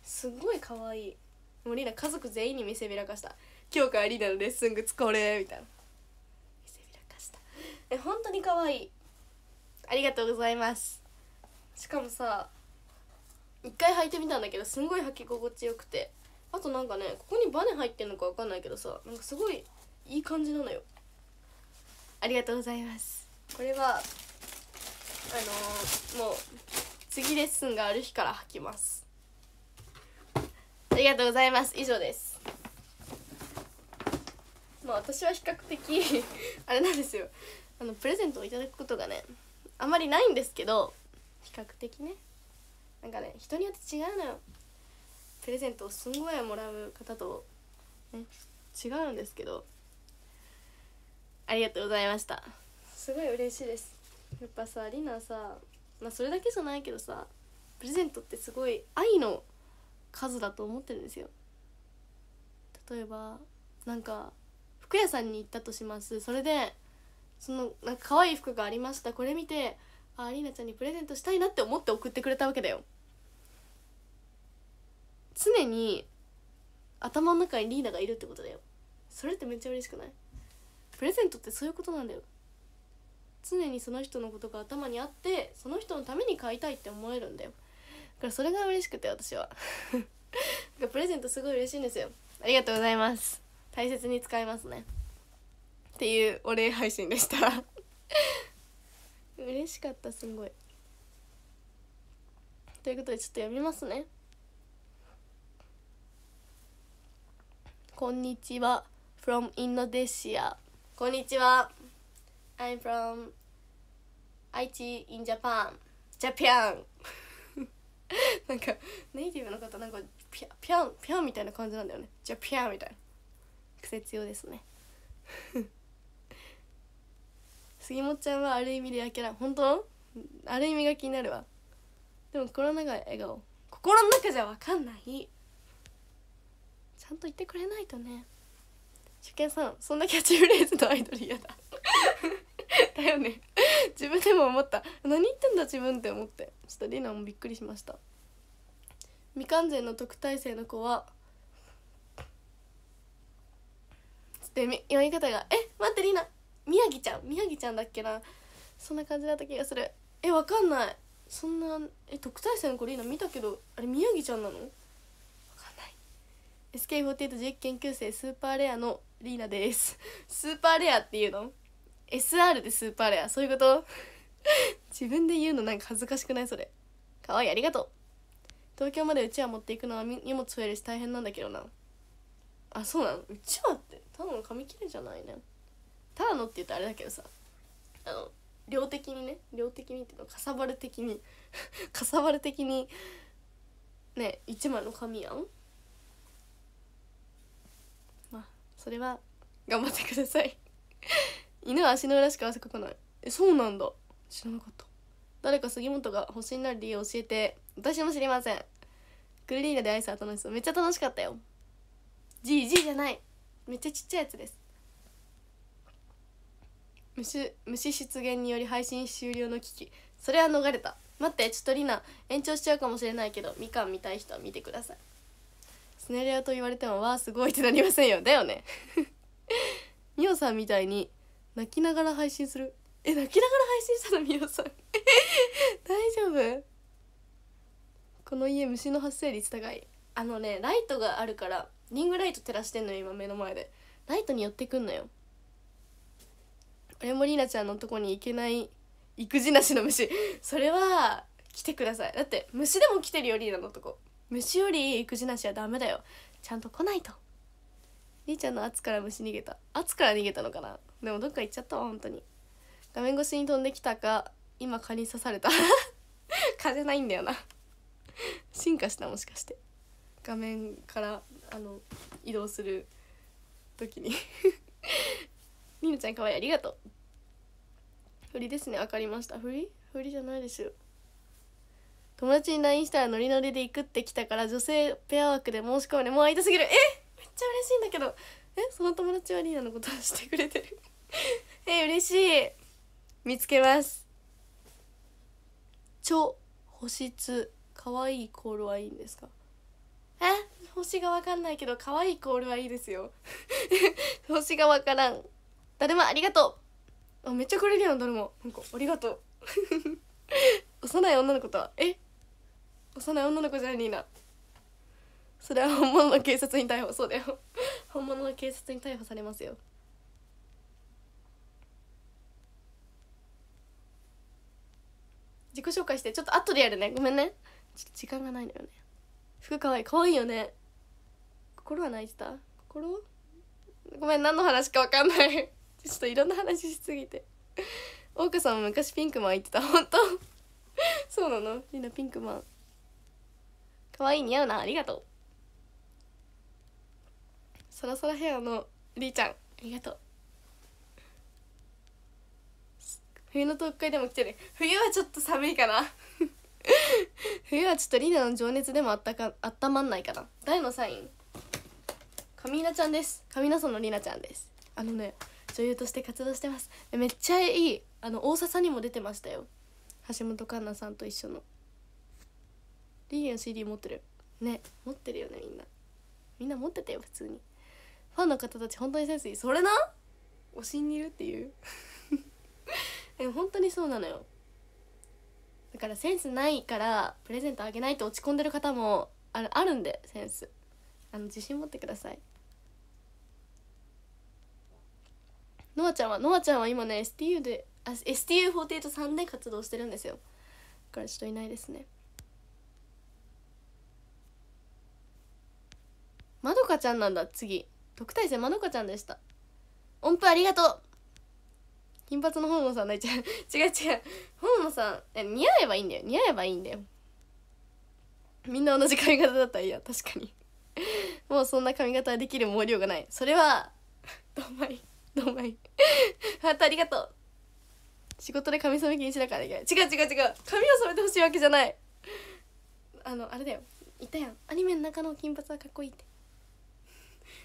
すごい可愛いもうリナ家族全員に見せびらかした今日からリーナのレッスン靴これみたいなえ本当に可愛いありがとうございますしかもさ一回履いてみたんだけどすんごい履き心地よくてあとなんかねここにバネ入ってんのか分かんないけどさなんかすごいいい感じなのよありがとうございますこれはあのー、もう次レッスンがある日から履きますありがとうございます以上ですまあ私は比較的 あれなんですよあのプレゼントをいただくことがねあまりないんですけど比較的ねなんかね人によって違うのよプレゼントをすんごいもらう方と、ね、違うんですけどありがとうございましたすごい嬉しいですやっぱさりなさまあそれだけじゃないけどさプレゼントってすごい愛の数だと思ってるんですよ例えばなんか服屋さんに行ったとしますそれでそのなんか可愛い服がありましたこれ見てあーりなちゃんにプレゼントしたいなって思って送ってくれたわけだよ常に頭の中にリーナがいるってことだよそれってめっちゃ嬉しくないプレゼントってそういうことなんだよ常にその人のことが頭にあってその人のために買いたいって思えるんだよだからそれが嬉しくて私は プレゼントすごい嬉しいんですよありがとうございます大切に使いますねっていうお礼配信でした 嬉しかったすごいということでちょっと読みますねこんにちは from Indonesia こんにちは I'm from 愛知 in Japan Japan なんかネイティブの方なんかピャピャンピャンみたいな感じなんだよねジャピャンみたいな癖強ですね杉本ちゃんはある意味でやけらん本当ある意味が気になるわでも心の中は笑顔心の中じゃ分かんないちゃんと言ってくれないとね初見さんそんなキャッチフレーズのアイドル嫌だ だよね自分でも思った何言ってんだ自分って思ってちょっとリナもびっくりしました未完全の特待生の子はちょっと読み方が「え待ってリナ宮城ちゃん宮城ちゃんだっけなそんな感じだった気がするえわかんないそんなえ特待生のこれいいの見たけどあれ宮城ちゃんなのわかんない s k 4 8 j 研究生スーパーレアのリーナですスーパーレアっていうの ?SR でスーパーレアそういうこと自分で言うのなんか恥ずかしくないそれかわいいありがとう東京までうちわ持っていくのは荷物増えるし大変なんだけどなあそうなのうちわってただ紙切れじゃないねただのって言うとあれだけどさあの量的にね量的にっていうのかさばる的に かさばる的にね一枚の紙やんまあそれは頑張ってください 犬は足の裏しか汗かかないえそうなんだ知らなかった誰か杉本が星になる理由を教えて私も知りませんクルリーナでアイスは楽しそうめっちゃ楽しかったよ GG じゃないめっちゃちっちゃいやつです虫虫出現により配信終了の危機それは逃れた待ってちょっとりな延長しちゃうかもしれないけどみかん見たい人は見てくださいスネレアと言われてもわあすごいってなりませんよだよねみお さんみたいに泣きながら配信するえ泣きながら配信したのみおさん 大丈夫この家虫の発生率高いあのねライトがあるからリングライト照らしてんのよ今目の前でライトに寄ってくんのよ俺もーナちゃんのとこに行けない育児なしの虫それは来てくださいだって虫でも来てるよりなのとこ虫より育児なしはダメだよちゃんと来ないとりーちゃんの圧から虫逃げた圧から逃げたのかなでもどっか行っちゃったわ本当に画面越しに飛んできたか今蚊に刺された 蚊じゃないんだよな進化したもしかして画面からあの移動する時にみゆちゃんかわいいありがとう振りですね分かりました振り振りじゃないですよ友達に LINE したらノリノリで行くってきたから女性ペア枠で申し込んでもう会いたすぎるえめっちゃ嬉しいんだけどえその友達はリーナのことをしてくれてるえ嬉しい見つけます超保湿可愛いコールはいいんですかえ星がわかんないけど可愛いコールはいいですよ 星がわからん誰もありがとうあめっちゃくれるやん誰もなんかありがとう 幼い女の子とはえ幼い女の子じゃねえなそれは本物の警察に逮捕そうだよ本物の警察に逮捕されますよ自己紹介してちょっと後でやるねごめんねちょっと時間がないのよね服かわいいかわいいよね心は泣いてた心ごめん何の話かわかんないちょっといろんな話しすぎて大岡さんも昔ピンクマン言ってた本当そうなのんなピンクマン可愛い似合うなありがとうそろそろヘアのりーちゃんありがとう冬の特会でも来てる冬はちょっと寒いかな冬はちょっとリナの情熱でもあったかあったまんないかな誰のサインカミーナちゃんですカミナソのリナちゃんですあのね女優として活動してますめっちゃいいあの大笹にも出てましたよ橋本環奈さんと一緒のリリーの CD 持ってるね持ってるよねみんなみんな持ってたよ普通にファンの方たち本当にセンスいいそれな推しにいるっていう え本当にそうなのよだからセンスないからプレゼントあげないと落ち込んでる方もあるあるんでセンスあの自信持ってくださいノアちゃんはノアちゃんは今ね STU であ STU48 さんで活動してるんですよだからちょっといないですねまどかちゃんなんだ次特待生まどかちゃんでした音符ありがとう金髪のホモさん泣いちゃう 違う違うホモさんえ似合えばいいんだよ似合えばいいんだよみんな同じ髪型だったらいや確かに もうそんな髪型できる毛量がないそれは どんまいどうもい ハートありがとう仕事で髪染め禁止だからいけない違う違う違う髪を染めてほしいわけじゃないあのあれだよいたやんアニメの中の金髪はかっこいいって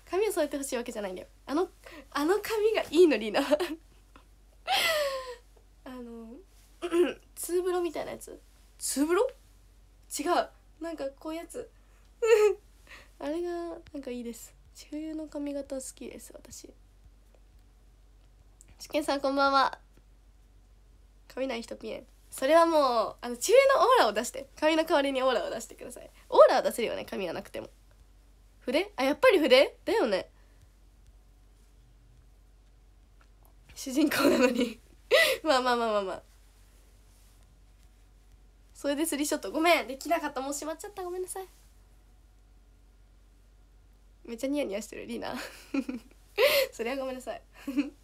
髪を染めてほしいわけじゃないんだよあのあの髪がいいのリーナ あのツーブロみたいなやつツーブロ違うなんかこういうやつ あれがなんかいいです中優の髪型好きです私チキンさんこんばんは髪ない人ピエンそれはもうあの中のオーラを出して髪の代わりにオーラを出してくださいオーラは出せるよね髪はなくても筆あやっぱり筆だよね主人公なのに まあまあまあまあまあそれでスリーショットごめんできなかったもうしまっちゃったごめんなさいめっちゃニヤニヤしてるリーナ それはごめんなさい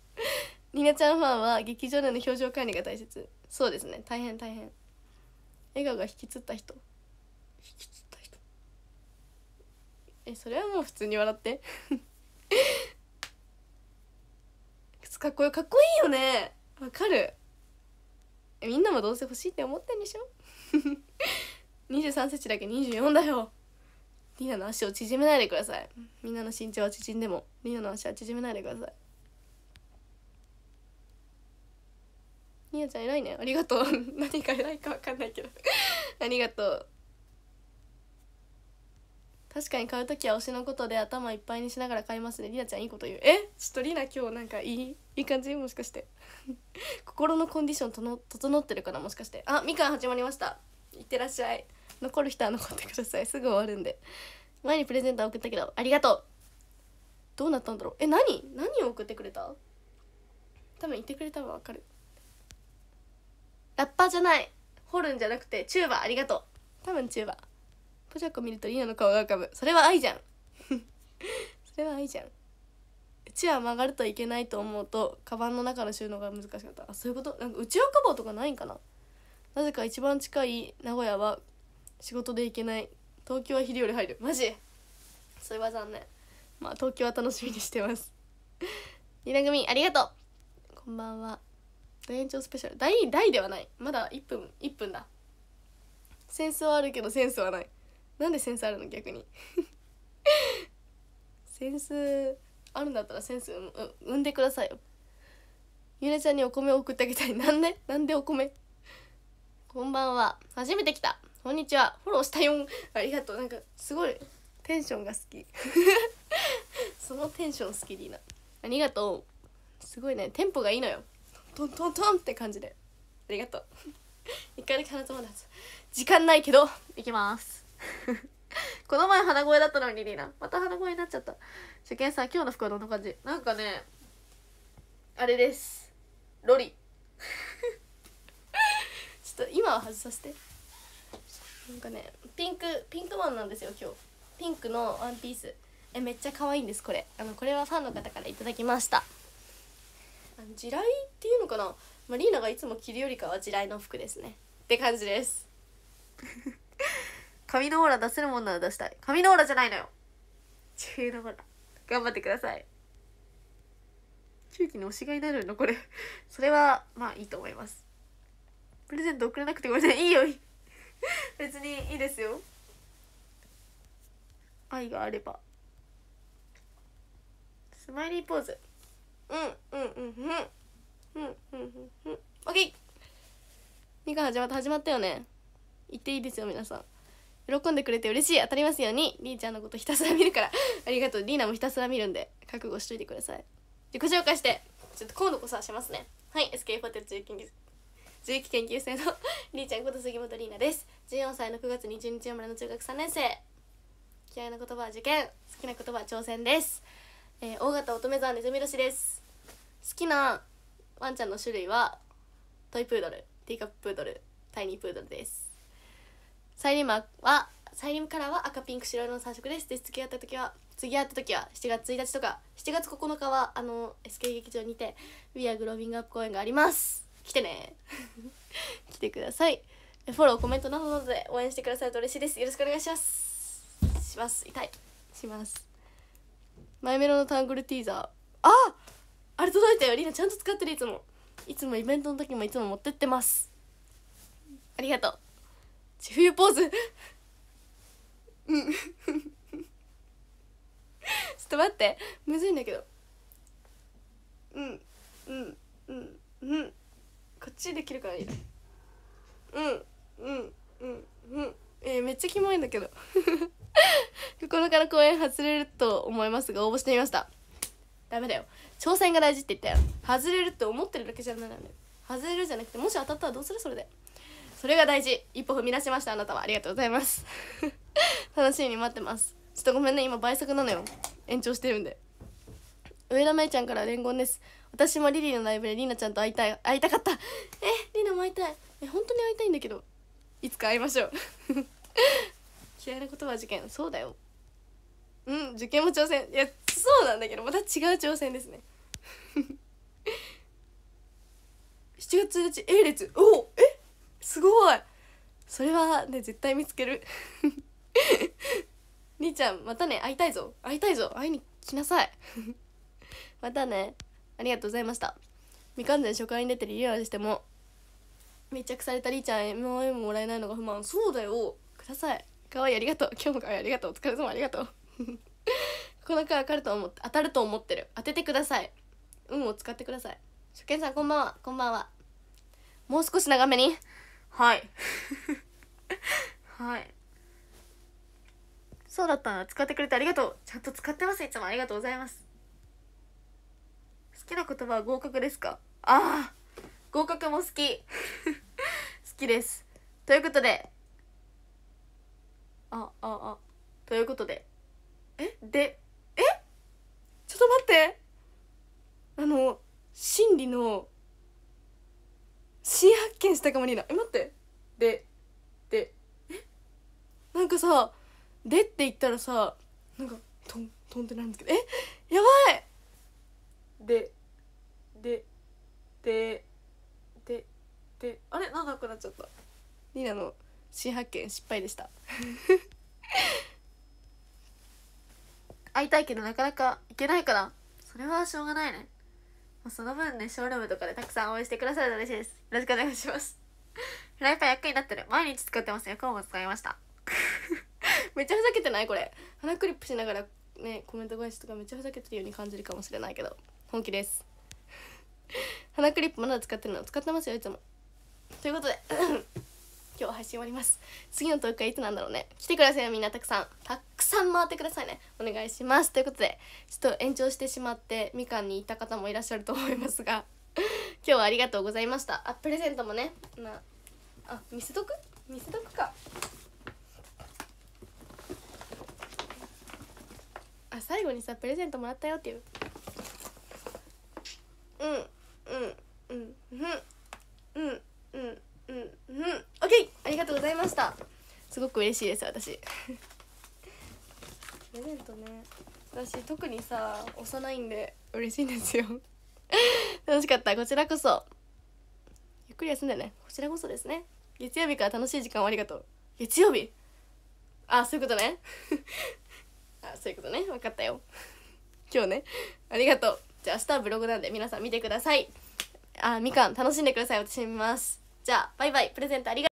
りなちゃんファンは劇場での表情管理が大切そうですね大変大変笑顔が引きつった人引きつった人えそれはもう普通に笑って かっこいかっこいいよねわかるみんなもどうせ欲しいって思ってんでしょ23センチだけ24だよリナの足を縮めないでくださいみんなの身長は縮んでもリナの足は縮めないでくださいみやちゃん偉いねありがとう 何が偉いか分かんないけど ありがとう確かに買う時は推しのことで頭いっぱいにしながら買いますねりなちゃんいいこと言うえちょっとりな今日なんかいいいい感じもしかして 心のコンディションとの整ってるかなもしかしてあみかん始まりましたいってらっしゃい残る人は残ってくださいすぐ終わるんで前にプレゼント送ったけどありがとうどうなったんだろうえ何何を送ってくれた多分言ってくれたらわかるラッパーじゃないホルンじゃなくてチューバーありがとう多分チューバーポチャコ見るとリナの顔が浮かぶそれは愛じゃん それは愛じゃんうちは曲がるといけないと思うとカバンの中の収納が難しかったあそういうことなんかうちわカバーとかないんかななぜか一番近い名古屋は仕事で行けない東京は昼より入るマジそれは残念まあ東京は楽しみにしてますリナ 組ありがとうこんばんは大炎スペシャル大大ではないまだ1分1分だセンスはあるけどセンスはないなんでセンスあるの逆に センスあるんだったらセンス産んでくださいよゆねちゃんにお米を送ってあげたいなんでなんでお米こんばんは初めて来たこんにちはフォローしたよんありがとうなんかすごいテンションが好き そのテンション好きでいいなありがとうすごいねテンポがいいのよトントントンって感じでありがとう 一回だけ鼻つまんだ時間ないけどいきます この前鼻声だったのにリーナまた鼻声になっちゃった初見さん今日の服はどんな感じなんかねあれですロリ ちょっと今は外させてなんかねピンクピンクマンなんですよ今日ピンクのワンピースえめっちゃ可愛いんですこれあのこれはファンの方から頂きました地雷っていうのかな、まあ、リーナがいつも着るよりかは地雷の服ですねって感じです 髪のオーラ出せるもんなら出したい髪のオーラじゃないのよ中のオーラ頑張ってください中期の推しがいなるのこれそれはまあいいと思いますプレゼント送れなくてごめんなさいいいよ別にいいですよ愛があればスマイリーポーズうんうんうんうんうんうんうんうん OK 2巻始まった始まったよね言っていいですよ皆さん喜んでくれて嬉しい当たりますようにりーちゃんのことひたすら見るからありがとうりーなもひたすら見るんで覚悟しといてください自己紹介してちょっと今度こそはしますねはい SK ホテル中研究樹液研究生の りーちゃんこと杉本りーなです14歳の9月20日生まれの中学3年生嫌いな言葉は受験好きな言葉は挑戦です、えー、大型乙女座ネズミ年です好きなワンちゃんの種類はトイプードルティーカッププードルタイニープードルですサイリウムはサイリウムカラーは赤ピンク白色の3色ですで次会った時は次会った時は7月1日とか7月9日はあの SK 劇場にて We are Growing Up 公演があります来てね 来てくださいフォローコメントなどなどで応援してくださると嬉しいですよろしくお願いしますします痛いしますマイメロのタングルティーザーあれ届いたよりなちゃんと使ってるいつもいつもイベントの時もいつも持ってってますありがとうち冬ポーズうんちょっと待ってむずいんだけどうんうんうんうんこっちできるからいいなうんうんうんうんえー、めっちゃキモいんだけど9日の公演外れると思いますが応募してみましたダメだよ挑戦が大事って言ったよ外れるって思ってるだけじゃないのよ外れるじゃなくてもし当たったらどうするそれでそれが大事一歩踏み出しましたあなたはありがとうございます 楽しみに待ってますちょっとごめんね今倍速なのよ延長してるんで上田舞ちゃんから伝言です私もリリーのライブでリーナちゃんと会いたい会いたかったえリーナも会いたいえ本当に会いたいんだけどいつか会いましょう嫌いなことは受験そうだようん受験も挑戦いやそうなんだけどまた違う挑戦ですね7 月1日 A 列おおえすごいそれはね絶対見つける 兄ちゃんまたね会いたいぞ会いたいぞ会いに来なさい またねありがとうございました未完全初回に出てるリアルしても密着されたりーちゃん MOM もらえないのが不満そうだよくださいかわいいありがとう今日もかわいいありがとうお疲れ様ありがとうこの回当たると思って当たると思ってる当ててください運を使ってください初見さんこんばんはこんばんはもう少し長めにはい はいそうだったな使ってくれてありがとうちゃんと使ってますいつもありがとうございます好きな言葉は合格ですかああ合格も好き 好きですということであああということでえでえちょっと待ってあの心理の新発見したかもリーナえ待ってででえなんかさ「で」って言ったらさなんかトントンってなるんですけどえやばいででででであれ長くなっちゃったリーナの新発見失敗でした 会いたいけどなかなか行けないからそれはしょうがないねその分ねショールームとかでたくさん応援してくださると嬉しいですよろしくお願いします フライパン役になってる毎日使ってます役も使いました めっちゃふざけてないこれ鼻クリップしながらねコメント返しとかめっちゃふざけてるように感じるかもしれないけど本気です 鼻クリップまだ使ってるの使ってますよいつもということで今日配信終わります次のトークはいつなんだろうね来てくださいよみんなたくさんたくさん回ってくださいねお願いしますということでちょっと延長してしまってみかんにいた方もいらっしゃると思いますが 今日はありがとうございましたあプレゼントもねなああ見せとく見せとくかあ最後にさプレゼントもらったよっていううんうんうんうんうんうんうんうん OK ありがとうございましたすごく嬉しいです私プレゼントね私特にさ幼いんで嬉しいんですよ 楽しかったこちらこそゆっくり休んでねこちらこそですね月曜日から楽しい時間をありがとう月曜日あそういうことね あそういうことね分かったよ今日ねありがとうじゃあ明日はブログなんで皆さん見てくださいあみかん楽しんでください私見ますじゃあバイバイプレゼントありがとう